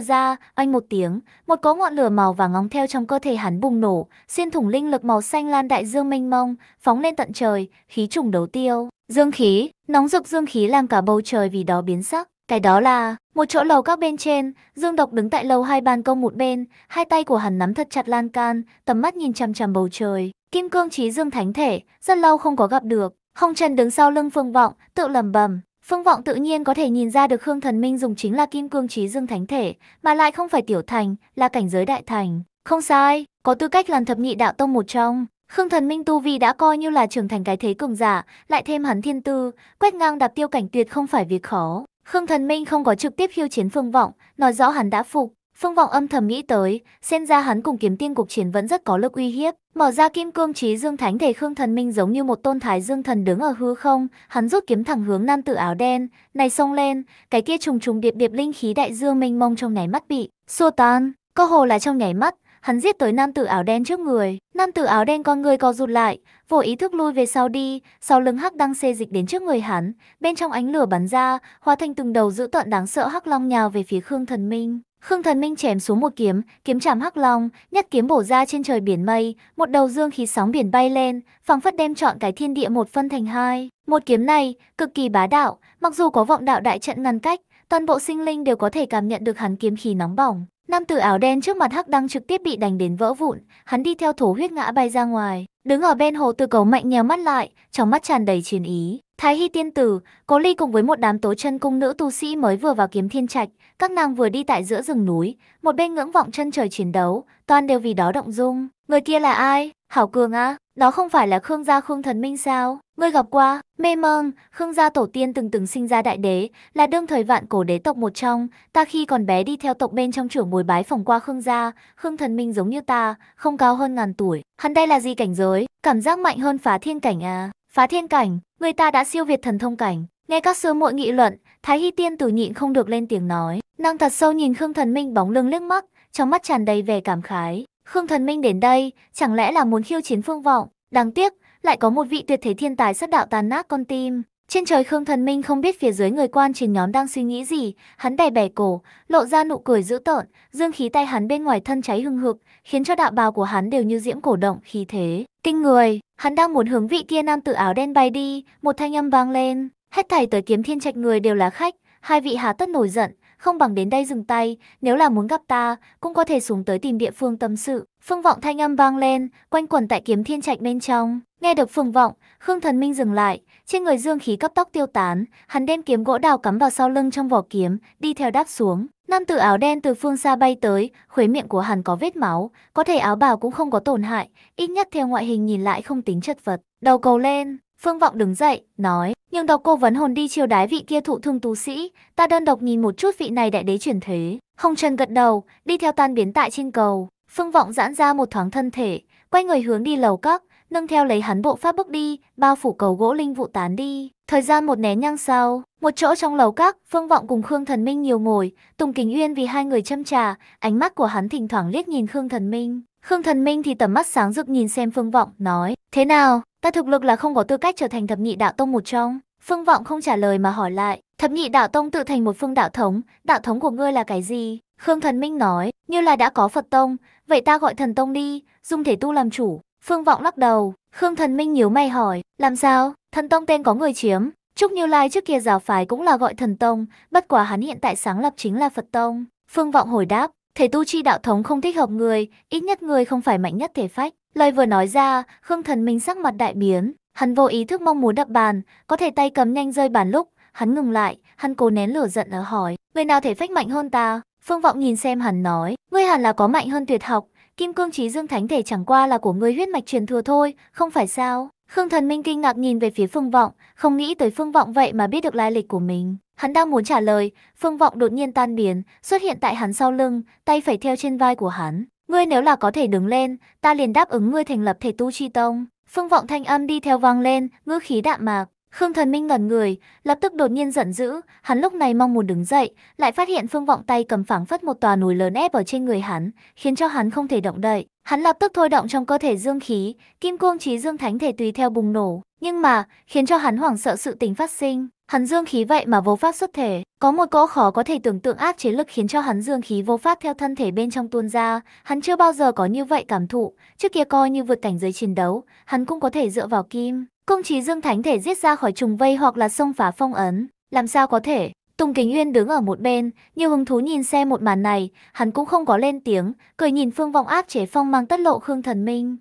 ra, anh một tiếng, một có ngọn lửa màu vàng ngóng theo trong cơ thể hắn bùng nổ, xuyên thủng linh lực màu xanh lan đại dương mênh mông, phóng lên tận trời, khí trùng đấu tiêu, dương khí, nóng rực dương khí làm cả bầu trời vì đó biến sắc. Cái đó là, một chỗ lầu các bên trên, Dương Độc đứng tại lầu hai ban công một bên, hai tay của hắn nắm thật chặt lan can, tầm mắt nhìn chằm chằm bầu trời. Kim cương trí Dương Thánh Thể, rất lâu không có gặp được. Hồng Trần đứng sau lưng Phương Vọng, tự lầm bầm. Phương Vọng tự nhiên có thể nhìn ra được Khương Thần Minh dùng chính là Kim Cương Trí Dương Thánh Thể, mà lại không phải tiểu thành, là cảnh giới đại thành. Không sai, có tư cách làm thập nhị đạo tông một trong. Khương Thần Minh tu vi đã coi như là trưởng thành cái thế cường giả, lại thêm hắn thiên tư, quét ngang đạp tiêu cảnh tuyệt không phải việc khó. Khương Thần Minh không có trực tiếp khiêu chiến Phương Vọng, nói rõ hắn đã phục. Phương Vọng âm thầm nghĩ tới, xem ra hắn cùng kiếm tiên cuộc chiến vẫn rất có lực uy hiếp. Mở ra kim cương trí dương thánh thể Khương Thần Minh giống như một tôn thái dương thần đứng ở hư không, hắn rút kiếm thẳng hướng nam tử áo đen, này xông lên, cái kia trùng trùng điệp điệp linh khí đại dương mênh mông trong nháy mắt bị xua tan, cơ hồ là trong nháy mắt, Hắn giết tới nam tử áo đen trước người. Nam tử áo đen con người co rụt lại, vô ý thức lui về sau đi, sau lưng hắc đang xê dịch đến trước người hắn, bên trong ánh lửa bắn ra, hóa thành từng đầu dữ tận đáng sợ hắc long nhào về phía Khương Thần Minh. Khương Thần Minh chém xuống một kiếm, kiếm chạm hắc long, nhất kiếm bổ ra trên trời biển mây, một đầu dương khí sóng biển bay lên, phảng phất đem trọn cái thiên địa một phân thành hai. Một kiếm này cực kỳ bá đạo, mặc dù có vọng đạo đại trận ngăn cách, toàn bộ sinh linh đều có thể cảm nhận được hắn kiếm khí nóng bỏng. Nam tử áo đen trước mặt Hắc Đăng trực tiếp bị đánh đến vỡ vụn, hắn đi theo thổ huyết ngã bay ra ngoài, đứng ở bên hồ tự cầu mạnh nhèo mắt lại, trong mắt tràn đầy chiến ý. Thái Hy tiên tử, Cố Ly cùng với một đám tố chân cung nữ tu sĩ mới vừa vào kiếm thiên trạch, các nàng vừa đi tại giữa rừng núi, một bên ngưỡng vọng chân trời chiến đấu, toàn đều vì đó động dung. Người kia là ai? Hảo Cường á, đó không phải là Khương gia Khương Thần Minh sao? Ngươi gặp qua, mê mơn, Khương gia tổ tiên từng từng sinh ra đại đế, là đương thời vạn cổ đế tộc một trong, ta khi còn bé đi theo tộc bên trong trưởng mùi bái phòng qua Khương gia, Khương thần minh giống như ta, không cao hơn ngàn tuổi, hắn đây là gì cảnh giới, cảm giác mạnh hơn phá thiên cảnh à, phá thiên cảnh, người ta đã siêu việt thần thông cảnh, nghe các sư muội nghị luận, Thái Hy tiên tử nhịn không được lên tiếng nói, nàng thật sâu nhìn Khương thần minh bóng lưng liếc mắt, trong mắt tràn đầy vẻ cảm khái, Khương thần minh đến đây, chẳng lẽ là muốn khiêu chiến phương vọng, đáng tiếc, lại có một vị tuyệt thế thiên tài sắp đạo tàn nát con tim. Trên trời Khương Thần Minh không biết phía dưới người quan trình nhóm đang suy nghĩ gì, hắn đè bẻ cổ, lộ ra nụ cười dữ tợn, dương khí tay hắn bên ngoài thân cháy hưng hực, khiến cho đạo bào của hắn đều như diễm cổ động khí thế. Kinh người, hắn đang muốn hướng vị kia nam tử áo đen bay đi, một thanh âm vang lên, hết thảy tới kiếm thiên trạch người đều là khách, hai vị hà tất nổi giận, không bằng đến đây dừng tay, nếu là muốn gặp ta, cũng có thể xuống tới tìm địa phương tâm sự. Phương vọng thanh âm vang lên, quanh quẩn tại kiếm thiên trạch bên trong, Nghe được phường vọng, Khương Thần Minh dừng lại, trên người dương khí cấp tốc tiêu tán, hắn đem kiếm gỗ đào cắm vào sau lưng trong vỏ kiếm, đi theo đáp xuống. Nam tử áo đen từ phương xa bay tới, khuế miệng của hắn có vết máu, có thể áo bào cũng không có tổn hại, ít nhất theo ngoại hình nhìn lại không tính chất vật. Đầu cầu lên, Phương Vọng đứng dậy, nói, nhưng đọc cô vấn hồn đi chiêu đái vị kia thụ thương tú sĩ, ta đơn độc nhìn một chút vị này đại đế chuyển thế. Hồng Trần gật đầu, đi theo tan biến tại trên cầu. Phương Vọng giãn ra một thoáng thân thể, quay người hướng đi lầu các, nâng theo lấy hắn bộ pháp bước đi, bao phủ cầu gỗ linh vụ tán đi. Thời gian một nén nhang sau, một chỗ trong lầu các, Phương Vọng cùng Khương Thần Minh nhiều ngồi, Tùng kính Uyên vì hai người châm trà, ánh mắt của hắn thỉnh thoảng liếc nhìn Khương Thần Minh. Khương Thần Minh thì tầm mắt sáng rực nhìn xem Phương Vọng, nói, thế nào, ta thực lực là không có tư cách trở thành thập nhị đạo tông một trong. Phương Vọng không trả lời mà hỏi lại, thập nhị đạo tông tự thành một phương đạo thống, đạo thống của ngươi là cái gì? Khương Thần Minh nói, như là đã có Phật Tông, vậy ta gọi Thần Tông đi, dùng thể tu làm chủ. Phương Vọng lắc đầu, Khương Thần Minh nhíu mày hỏi, làm sao, thần tông tên có người chiếm. Trúc Như Lai trước kia giáo phái cũng là gọi thần tông, bất quá hắn hiện tại sáng lập chính là Phật tông. Phương Vọng hồi đáp, thể tu chi đạo thống không thích hợp người, ít nhất người không phải mạnh nhất thể phách. Lời vừa nói ra, Khương Thần Minh sắc mặt đại biến, hắn vô ý thức mong muốn đập bàn, có thể tay cầm nhanh rơi bàn lúc, hắn ngừng lại, hắn cố nén lửa giận ở hỏi, người nào thể phách mạnh hơn ta? Phương Vọng nhìn xem hắn nói, ngươi hẳn là có mạnh hơn tuyệt học, Kim cương trí dương thánh thể chẳng qua là của người huyết mạch truyền thừa thôi, không phải sao? Khương Thần Minh kinh ngạc nhìn về phía Phương Vọng, không nghĩ tới Phương Vọng vậy mà biết được lai lịch của mình. Hắn đang muốn trả lời, Phương Vọng đột nhiên tan biến, xuất hiện tại hắn sau lưng, tay phải theo trên vai của hắn. Ngươi nếu là có thể đứng lên, ta liền đáp ứng ngươi thành lập thể tu chi tông. Phương Vọng thanh âm đi theo vang lên, ngữ khí đạm mạc. Khương Thần Minh ngẩn người, lập tức đột nhiên giận dữ, hắn lúc này mong muốn đứng dậy, lại phát hiện Phương Vọng tay cầm phẳng phất một tòa núi lớn ép ở trên người hắn, khiến cho hắn không thể động đậy. Hắn lập tức thôi động trong cơ thể dương khí, kim cương chí dương thánh thể tùy theo bùng nổ, nhưng mà, khiến cho hắn hoảng sợ sự tình phát sinh. Hắn dương khí vậy mà vô pháp xuất thể, có một cỗ khó có thể tưởng tượng ác chế lực khiến cho hắn dương khí vô pháp theo thân thể bên trong tuôn ra, hắn chưa bao giờ có như vậy cảm thụ, trước kia coi như vượt cảnh giới chiến đấu, hắn cũng có thể dựa vào kim, công trí dương thánh thể giết ra khỏi trùng vây hoặc là xông phá phong ấn, làm sao có thể? Tùng Kính Uyên đứng ở một bên, nhiều hứng thú nhìn xem một màn này, hắn cũng không có lên tiếng, cười nhìn Phương Vọng áp chế phong mang tất lộ Khương Thần Minh,